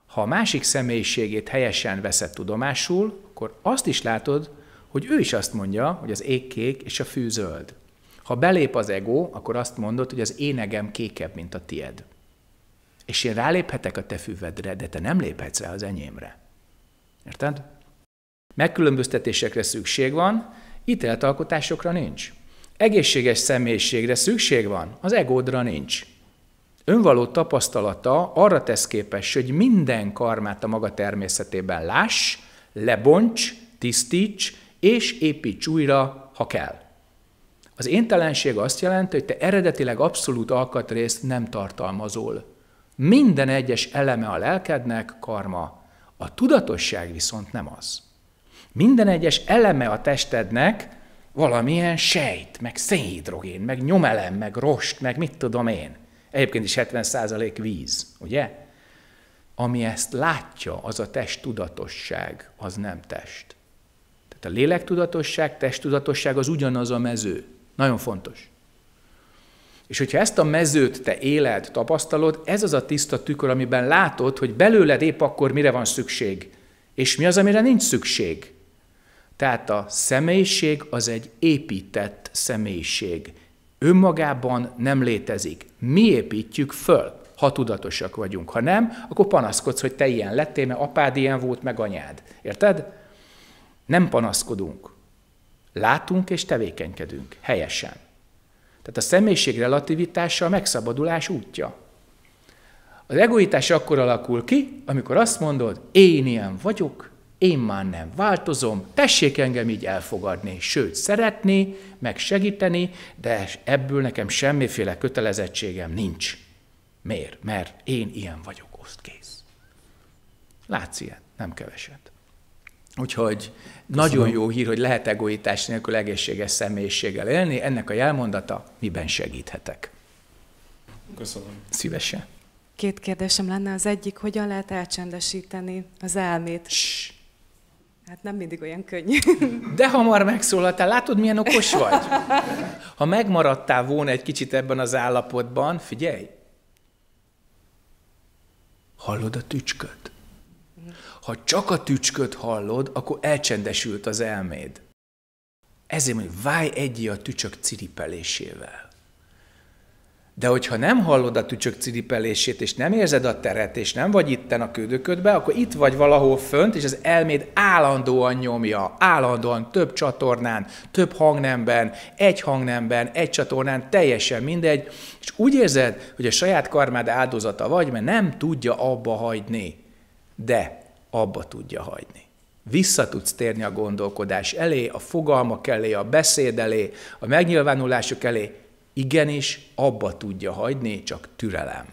Ha a másik személyiségét helyesen veszed tudomásul, akkor azt is látod, hogy ő is azt mondja, hogy az ég kék és a fű zöld. Ha belép az ego, akkor azt mondod, hogy az énegem kékebb, mint a tied. És én ráléphetek a te füvedre, de te nem léphetsz rá az enyémre. Érted? Megkülönböztetésekre szükség van, ítéletalkotásokra nincs. Egészséges személyiségre szükség van, az egódra nincs önvaló tapasztalata arra tesz képes, hogy minden karmát a maga természetében láss, lebonts, tisztíts, és építs újra, ha kell. Az éntelenség azt jelenti, hogy te eredetileg abszolút alkatrészt nem tartalmazol. Minden egyes eleme a lelkednek karma, a tudatosság viszont nem az. Minden egyes eleme a testednek valamilyen sejt, meg szénhidrogén, meg nyomelem, meg rost, meg mit tudom én – Egyébként is 70% víz, ugye? Ami ezt látja, az a test tudatosság, az nem test. Tehát a lélektudatosság, testtudatosság az ugyanaz a mező. Nagyon fontos. És hogyha ezt a mezőt te éled, tapasztalod, ez az a tiszta tükör, amiben látod, hogy belőled épp akkor mire van szükség, és mi az, amire nincs szükség. Tehát a személyiség az egy épített személyiség önmagában nem létezik. Mi építjük föl, ha tudatosak vagyunk. Ha nem, akkor panaszkodsz, hogy te ilyen lettél, mert apád ilyen volt, meg anyád. Érted? Nem panaszkodunk. Látunk és tevékenykedünk helyesen. Tehát a személyiség relativitása a megszabadulás útja. Az egoitás akkor alakul ki, amikor azt mondod, én ilyen vagyok, én már nem változom, tessék engem így elfogadni, sőt, szeretni, meg segíteni, de ebből nekem semmiféle kötelezettségem nincs. Miért? Mert én ilyen vagyok, oszt kész. Látsz ilyet, nem keveset. Úgyhogy Köszönöm. nagyon jó hír, hogy lehet egoitás nélkül egészséges személyiséggel élni. Ennek a jelmondata, miben segíthetek? Köszönöm. Szívesen. Két kérdésem lenne. Az egyik, hogyan lehet elcsendesíteni az elmét? Shh. Hát nem mindig olyan könnyű. De hamar megszólaltál, látod, milyen okos vagy? Ha megmaradtál volna egy kicsit ebben az állapotban, figyelj! Hallod a tücsköt? Ha csak a tücsköt hallod, akkor elcsendesült az elméd. Ezért mondjuk, válj egyi a tücsök ciripelésével. De hogyha nem hallod a tücsök ciripelését, és nem érzed a teret, és nem vagy itten a ködöködbe, akkor itt vagy valahol fönt, és az elméd állandóan nyomja, állandóan több csatornán, több hangnemben, egy hangnemben, egy csatornán, teljesen mindegy, és úgy érzed, hogy a saját karmád áldozata vagy, mert nem tudja abba hagyni, de abba tudja hagyni vissza tudsz térni a gondolkodás elé, a fogalmak elé, a beszéd elé, a megnyilvánulások elé, Igenis, abba tudja hagyni, csak türelem.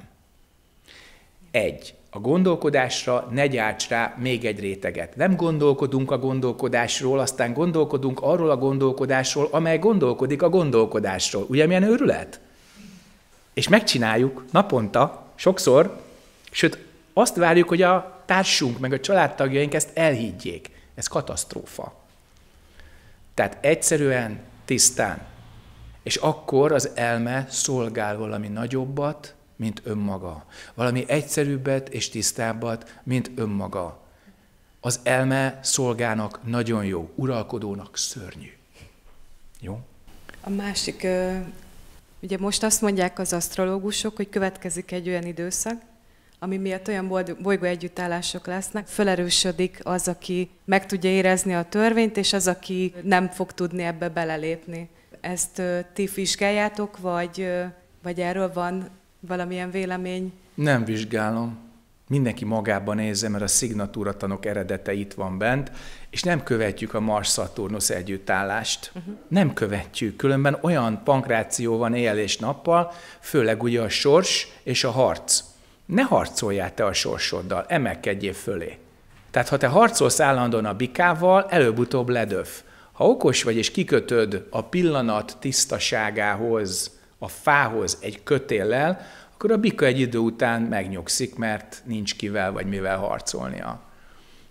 Egy. A gondolkodásra ne gyárts rá még egy réteget. Nem gondolkodunk a gondolkodásról, aztán gondolkodunk arról a gondolkodásról, amely gondolkodik a gondolkodásról. Ugye milyen őrület? És megcsináljuk naponta, sokszor, sőt, azt várjuk, hogy a társunk, meg a családtagjaink ezt elhiggyék. Ez katasztrófa. Tehát egyszerűen, tisztán, és akkor az elme szolgál valami nagyobbat, mint önmaga. Valami egyszerűbbet és tisztábbat, mint önmaga. Az elme szolgának nagyon jó, uralkodónak szörnyű. Jó? A másik, ugye most azt mondják az asztrológusok, hogy következik egy olyan időszak, ami miatt olyan bolygó együttállások lesznek, felerősödik az, aki meg tudja érezni a törvényt, és az, aki nem fog tudni ebbe belelépni. Ezt ti vizsgáljátok, vagy, vagy erről van valamilyen vélemény? Nem vizsgálom. Mindenki magában nézze, mert a szignatúratanok eredete itt van bent, és nem követjük a Mars-Szaturnusz együttállást. Uh-huh. Nem követjük, különben olyan pankráció van éjjel és nappal, főleg ugye a sors és a harc. Ne harcoljál te a sorsoddal, emelkedjél fölé. Tehát ha te harcolsz állandóan a bikával, előbb-utóbb ledöf. Ha okos vagy és kikötöd a pillanat tisztaságához, a fához egy kötéllel, akkor a bika egy idő után megnyugszik, mert nincs kivel vagy mivel harcolnia.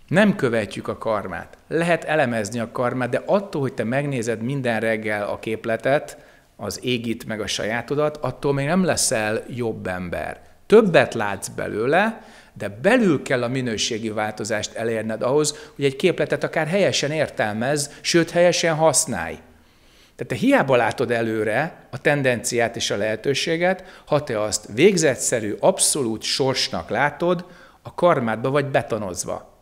Nem követjük a karmát. Lehet elemezni a karmát, de attól, hogy te megnézed minden reggel a képletet, az égít meg a sajátodat, attól még nem leszel jobb ember. Többet látsz belőle, de belül kell a minőségi változást elérned ahhoz, hogy egy képletet akár helyesen értelmez, sőt helyesen használj. Tehát te hiába látod előre a tendenciát és a lehetőséget, ha te azt végzetszerű, abszolút sorsnak látod, a karmádba vagy betonozva.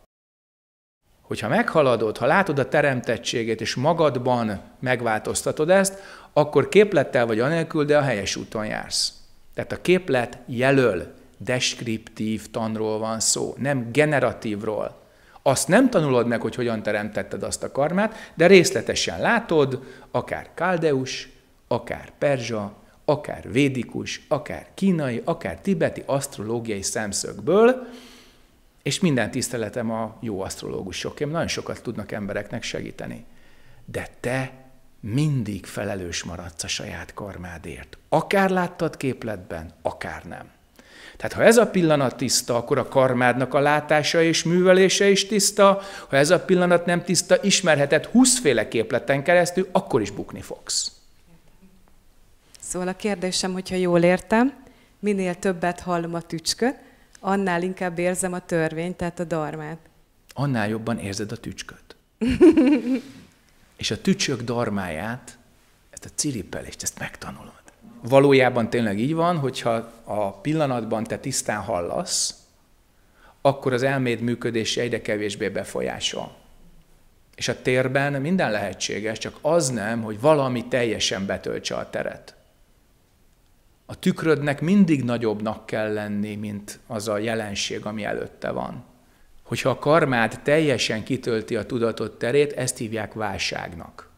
Hogyha meghaladod, ha látod a teremtettségét, és magadban megváltoztatod ezt, akkor képlettel vagy anélkül, de a helyes úton jársz. Tehát a képlet jelöl, deskriptív tanról van szó, nem generatívról. Azt nem tanulod meg, hogy hogyan teremtetted azt a karmát, de részletesen látod, akár kaldeus, akár perzsa, akár védikus, akár kínai, akár tibeti asztrológiai szemszögből, és minden tiszteletem a jó asztrológusok, nagyon sokat tudnak embereknek segíteni. De te mindig felelős maradsz a saját karmádért. Akár láttad képletben, akár nem. Tehát ha ez a pillanat tiszta, akkor a karmádnak a látása és művelése is tiszta, ha ez a pillanat nem tiszta, ismerheted 20 féle képleten keresztül, akkor is bukni fogsz. Szóval a kérdésem, hogyha jól értem, minél többet hallom a tücsköt, annál inkább érzem a törvényt, tehát a darmát. Annál jobban érzed a tücsköt. és a tücsök darmáját, ezt hát a ciripelést, ezt megtanulod. Valójában tényleg így van, hogyha a pillanatban te tisztán hallasz, akkor az elméd működése egyre kevésbé befolyásol. És a térben minden lehetséges, csak az nem, hogy valami teljesen betöltse a teret. A tükrödnek mindig nagyobbnak kell lenni, mint az a jelenség, ami előtte van hogyha a karmád teljesen kitölti a tudatot terét, ezt hívják válságnak.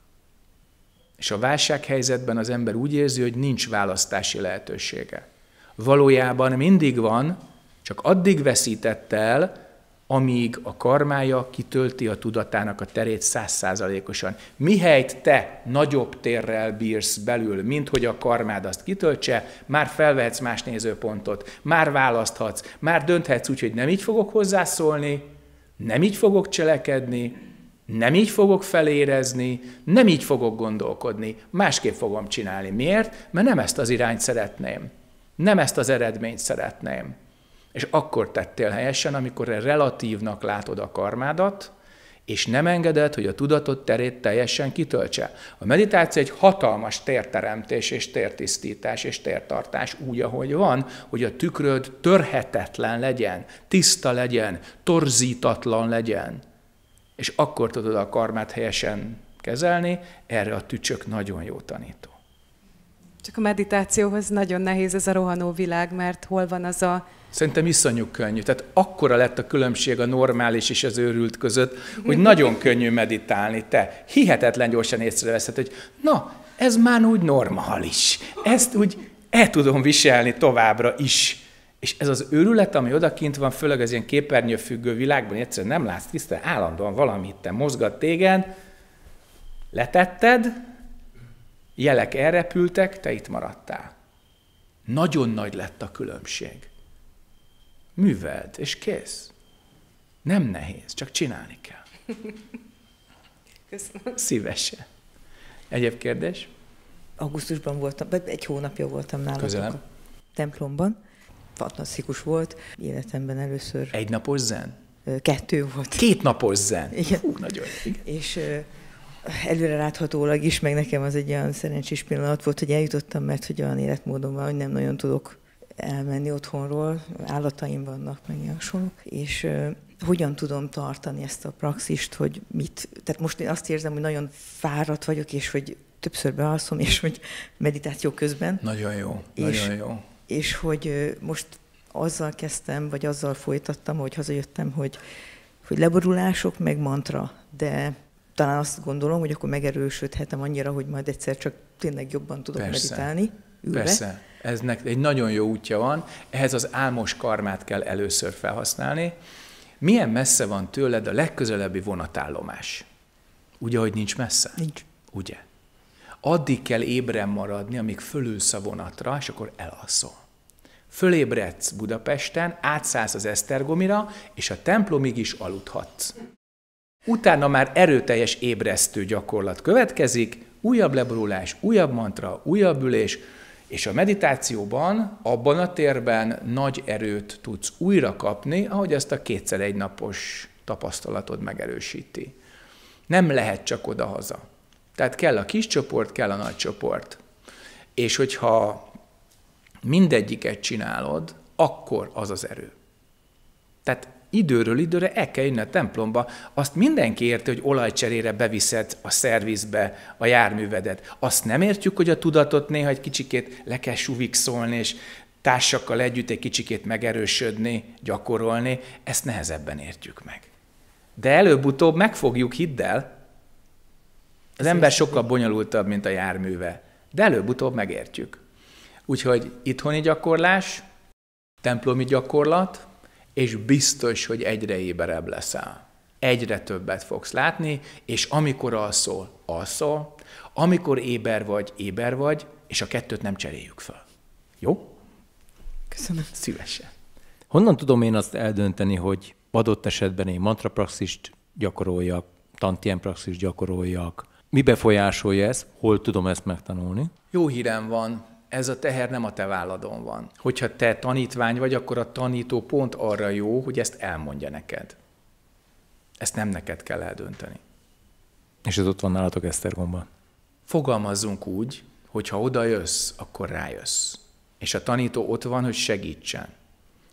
És a válsághelyzetben az ember úgy érzi, hogy nincs választási lehetősége. Valójában mindig van, csak addig veszítette el, amíg a karmája kitölti a tudatának a terét százszázalékosan. Mihelyt te nagyobb térrel bírsz belül, mint hogy a karmád azt kitöltse, már felvehetsz más nézőpontot, már választhatsz, már dönthetsz úgy, hogy nem így fogok hozzászólni, nem így fogok cselekedni, nem így fogok felérezni, nem így fogok gondolkodni, másképp fogom csinálni. Miért? Mert nem ezt az irányt szeretném. Nem ezt az eredményt szeretném és akkor tettél helyesen, amikor relatívnak látod a karmádat, és nem engeded, hogy a tudatod terét teljesen kitöltse. A meditáció egy hatalmas térteremtés és tértisztítás és tértartás úgy, ahogy van, hogy a tükröd törhetetlen legyen, tiszta legyen, torzítatlan legyen. És akkor tudod a karmát helyesen kezelni, erre a tücsök nagyon jó tanító. Csak a meditációhoz nagyon nehéz ez a rohanó világ, mert hol van az a... Szerintem iszonyú könnyű. Tehát akkora lett a különbség a normális és az őrült között, hogy nagyon könnyű meditálni. Te hihetetlen gyorsan észreveszed, hogy na, ez már úgy normális. Ezt úgy el tudom viselni továbbra is. És ez az őrület, ami odakint van, főleg az ilyen képernyőfüggő világban, egyszerűen nem látsz tisztán, állandóan valami itt mozgat téged, letetted, jelek elrepültek, te itt maradtál. Nagyon nagy lett a különbség. Műveld, és kész. Nem nehéz, csak csinálni kell. Köszönöm. Szívesen. Egyéb kérdés? Augusztusban voltam, egy hónapja voltam nálatok. Közelem. A templomban. Fantasztikus volt. Életemben először. Egy napos zen? Kettő volt. Két napos zen? Igen. Hú, nagyon. Igen. És láthatólag is, meg nekem az egy olyan szerencsés pillanat volt, hogy eljutottam, mert hogy olyan életmódom van, hogy nem nagyon tudok elmenni otthonról, állataim vannak, meg ilyen és hogyan tudom tartani ezt a praxist, hogy mit, tehát most én azt érzem, hogy nagyon fáradt vagyok, és hogy többször bealszom, és hogy meditáció közben. Nagyon jó, és, nagyon jó. És hogy most azzal kezdtem, vagy azzal folytattam, hogy hazajöttem, hogy, hogy leborulások, meg mantra, de talán azt gondolom, hogy akkor megerősödhetem annyira, hogy majd egyszer csak tényleg jobban tudok Persze. meditálni. Ülve. Persze, ez egy nagyon jó útja van, ehhez az álmos karmát kell először felhasználni. Milyen messze van tőled a legközelebbi vonatállomás? Ugye, hogy nincs messze? Nincs. Ugye? Addig kell ébren maradni, amíg fölülsz a vonatra, és akkor elalszol. Fölébredsz Budapesten, átszállsz az Esztergomira, és a templomig is aludhatsz. Utána már erőteljes ébresztő gyakorlat következik, újabb leborulás, újabb mantra, újabb ülés, és a meditációban, abban a térben nagy erőt tudsz újra kapni, ahogy ezt a kétszer egy napos tapasztalatod megerősíti. Nem lehet csak oda-haza. Tehát kell a kis csoport, kell a nagy csoport. És hogyha mindegyiket csinálod, akkor az az erő. Tehát időről időre el kell jönni a templomba. Azt mindenki érti, hogy olajcserére beviszed a szervizbe a járművedet. Azt nem értjük, hogy a tudatot néha egy kicsikét le kell suvikszolni, és társakkal együtt egy kicsikét megerősödni, gyakorolni, ezt nehezebben értjük meg. De előbb-utóbb megfogjuk, hidd el, az ember sokkal bonyolultabb, mint a járműve, de előbb-utóbb megértjük. Úgyhogy itthoni gyakorlás, templomi gyakorlat, és biztos, hogy egyre éberebb leszel. Egyre többet fogsz látni, és amikor alszol, alszol, amikor éber vagy, éber vagy, és a kettőt nem cseréljük fel. Jó? Köszönöm. Szívesen. Honnan tudom én azt eldönteni, hogy adott esetben én mantrapraxist gyakoroljak, tantien gyakoroljak? Mi befolyásolja ezt? Hol tudom ezt megtanulni? Jó hírem van, ez a teher nem a te válladon van. Hogyha te tanítvány vagy, akkor a tanító pont arra jó, hogy ezt elmondja neked. Ezt nem neked kell eldönteni. És ez ott van nálatok Esztergomban? Fogalmazzunk úgy, hogy ha oda jössz, akkor rájössz. És a tanító ott van, hogy segítsen.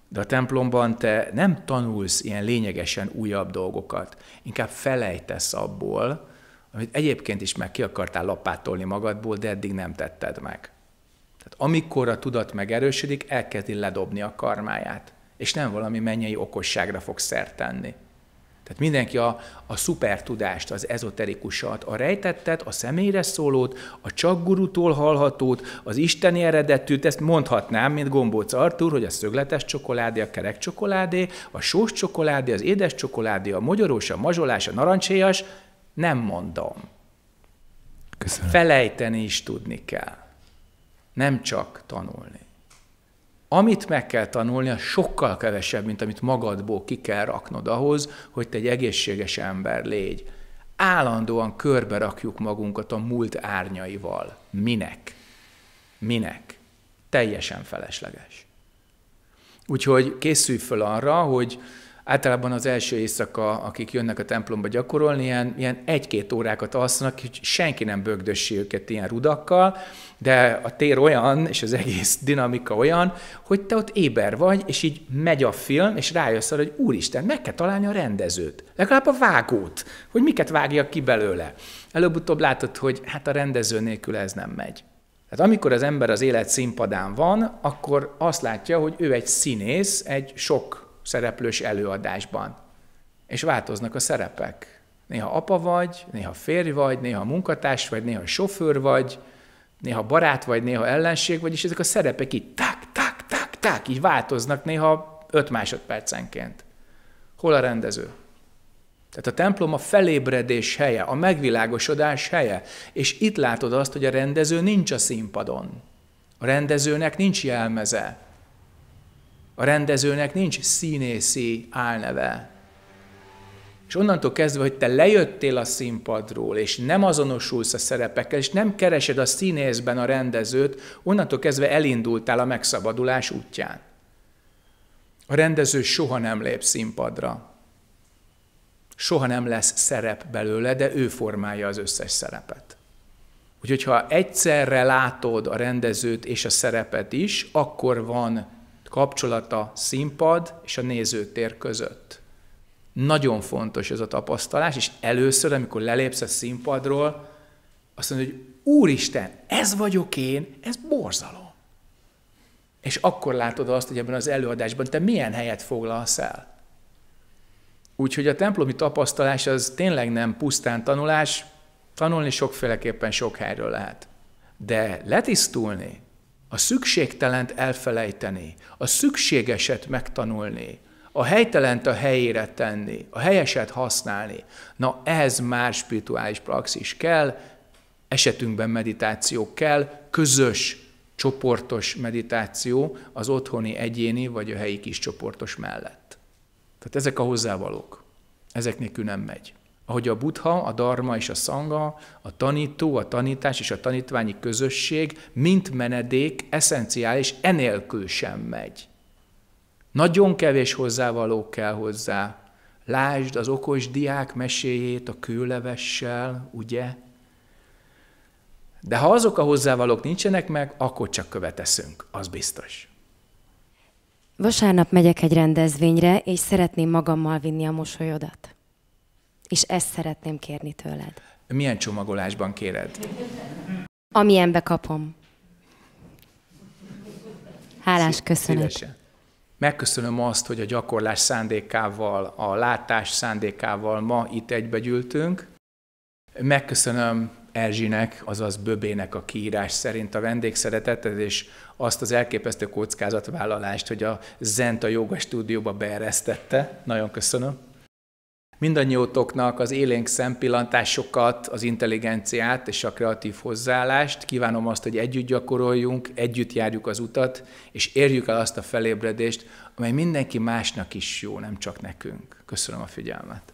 De a templomban te nem tanulsz ilyen lényegesen újabb dolgokat, inkább felejtesz abból, amit egyébként is meg ki akartál lapátolni magadból, de eddig nem tetted meg. Tehát amikor a tudat megerősödik, elkezdi ledobni a karmáját, és nem valami mennyei okosságra fog szert tenni. Tehát mindenki a, a szupertudást, az ezoterikusat, a rejtettet, a személyre szólót, a csakgurutól hallhatót, az isteni eredetűt, ezt mondhatnám, mint Gombóc Artur, hogy a szögletes csokoládé, a kerek csokoládé, a sós csokoládé, az édes csokoládé, a magyarós, a mazsolás, a narancséjas, nem mondom. Köszönöm. Felejteni is tudni kell nem csak tanulni. Amit meg kell tanulni, az sokkal kevesebb, mint amit magadból ki kell raknod ahhoz, hogy te egy egészséges ember légy. Állandóan körbe rakjuk magunkat a múlt árnyaival. Minek? Minek? Teljesen felesleges. Úgyhogy készülj föl arra, hogy általában az első éjszaka, akik jönnek a templomba gyakorolni, ilyen, ilyen egy-két órákat alszanak, hogy senki nem bögdössi őket ilyen rudakkal, de a tér olyan, és az egész dinamika olyan, hogy te ott éber vagy, és így megy a film, és rájössz arra, hogy úristen, meg kell találni a rendezőt, legalább a vágót, hogy miket vágja ki belőle. Előbb-utóbb látod, hogy hát a rendező nélkül ez nem megy. Tehát amikor az ember az élet színpadán van, akkor azt látja, hogy ő egy színész, egy sok szereplős előadásban. És változnak a szerepek. Néha apa vagy, néha férj vagy, néha munkatárs vagy, néha sofőr vagy, néha barát vagy, néha ellenség vagy, és ezek a szerepek így tak, tak, tak, tak, így változnak néha 5 másodpercenként. Hol a rendező? Tehát a templom a felébredés helye, a megvilágosodás helye. És itt látod azt, hogy a rendező nincs a színpadon. A rendezőnek nincs jelmeze. A rendezőnek nincs színészi álneve. És onnantól kezdve, hogy te lejöttél a színpadról, és nem azonosulsz a szerepekkel, és nem keresed a színészben a rendezőt, onnantól kezdve elindultál a megszabadulás útján. A rendező soha nem lép színpadra. Soha nem lesz szerep belőle, de ő formálja az összes szerepet. Úgyhogy ha egyszerre látod a rendezőt és a szerepet is, akkor van kapcsolata színpad és a nézőtér között. Nagyon fontos ez a tapasztalás, és először, amikor lelépsz a színpadról, azt mondod, hogy Úristen, ez vagyok én, ez borzalom. És akkor látod azt, hogy ebben az előadásban te milyen helyet foglalsz el. Úgyhogy a templomi tapasztalás az tényleg nem pusztán tanulás, tanulni sokféleképpen sok helyről lehet. De letisztulni, a szükségtelent elfelejteni, a szükségeset megtanulni, a helytelent a helyére tenni, a helyeset használni. Na ez már spirituális praxis kell, esetünkben meditáció kell, közös, csoportos meditáció az otthoni egyéni vagy a helyi kis csoportos mellett. Tehát ezek a hozzávalók. Ezek nélkül nem megy ahogy a buddha, a dharma és a szanga, a tanító, a tanítás és a tanítványi közösség, mint menedék, eszenciális, enélkül sem megy. Nagyon kevés hozzávaló kell hozzá. Lásd az okos diák meséjét a kőlevessel, ugye? De ha azok a hozzávalók nincsenek meg, akkor csak követeszünk, az biztos. Vasárnap megyek egy rendezvényre, és szeretném magammal vinni a mosolyodat. És ezt szeretném kérni tőled. Milyen csomagolásban kéred? Amilyenbe kapom. Hálás Szí- köszönet. Szívesen. Megköszönöm azt, hogy a gyakorlás szándékával, a látás szándékával ma itt egybegyűltünk. Megköszönöm Erzsinek, azaz Böbének a kiírás szerint a vendégszeretetet, és azt az elképesztő kockázatvállalást, hogy a Zenta Joga stúdióba beeresztette. Nagyon köszönöm. Mindannyiótoknak az élénk szempillantásokat, az intelligenciát és a kreatív hozzáállást. Kívánom azt, hogy együtt gyakoroljunk, együtt járjuk az utat, és érjük el azt a felébredést, amely mindenki másnak is jó, nem csak nekünk. Köszönöm a figyelmet.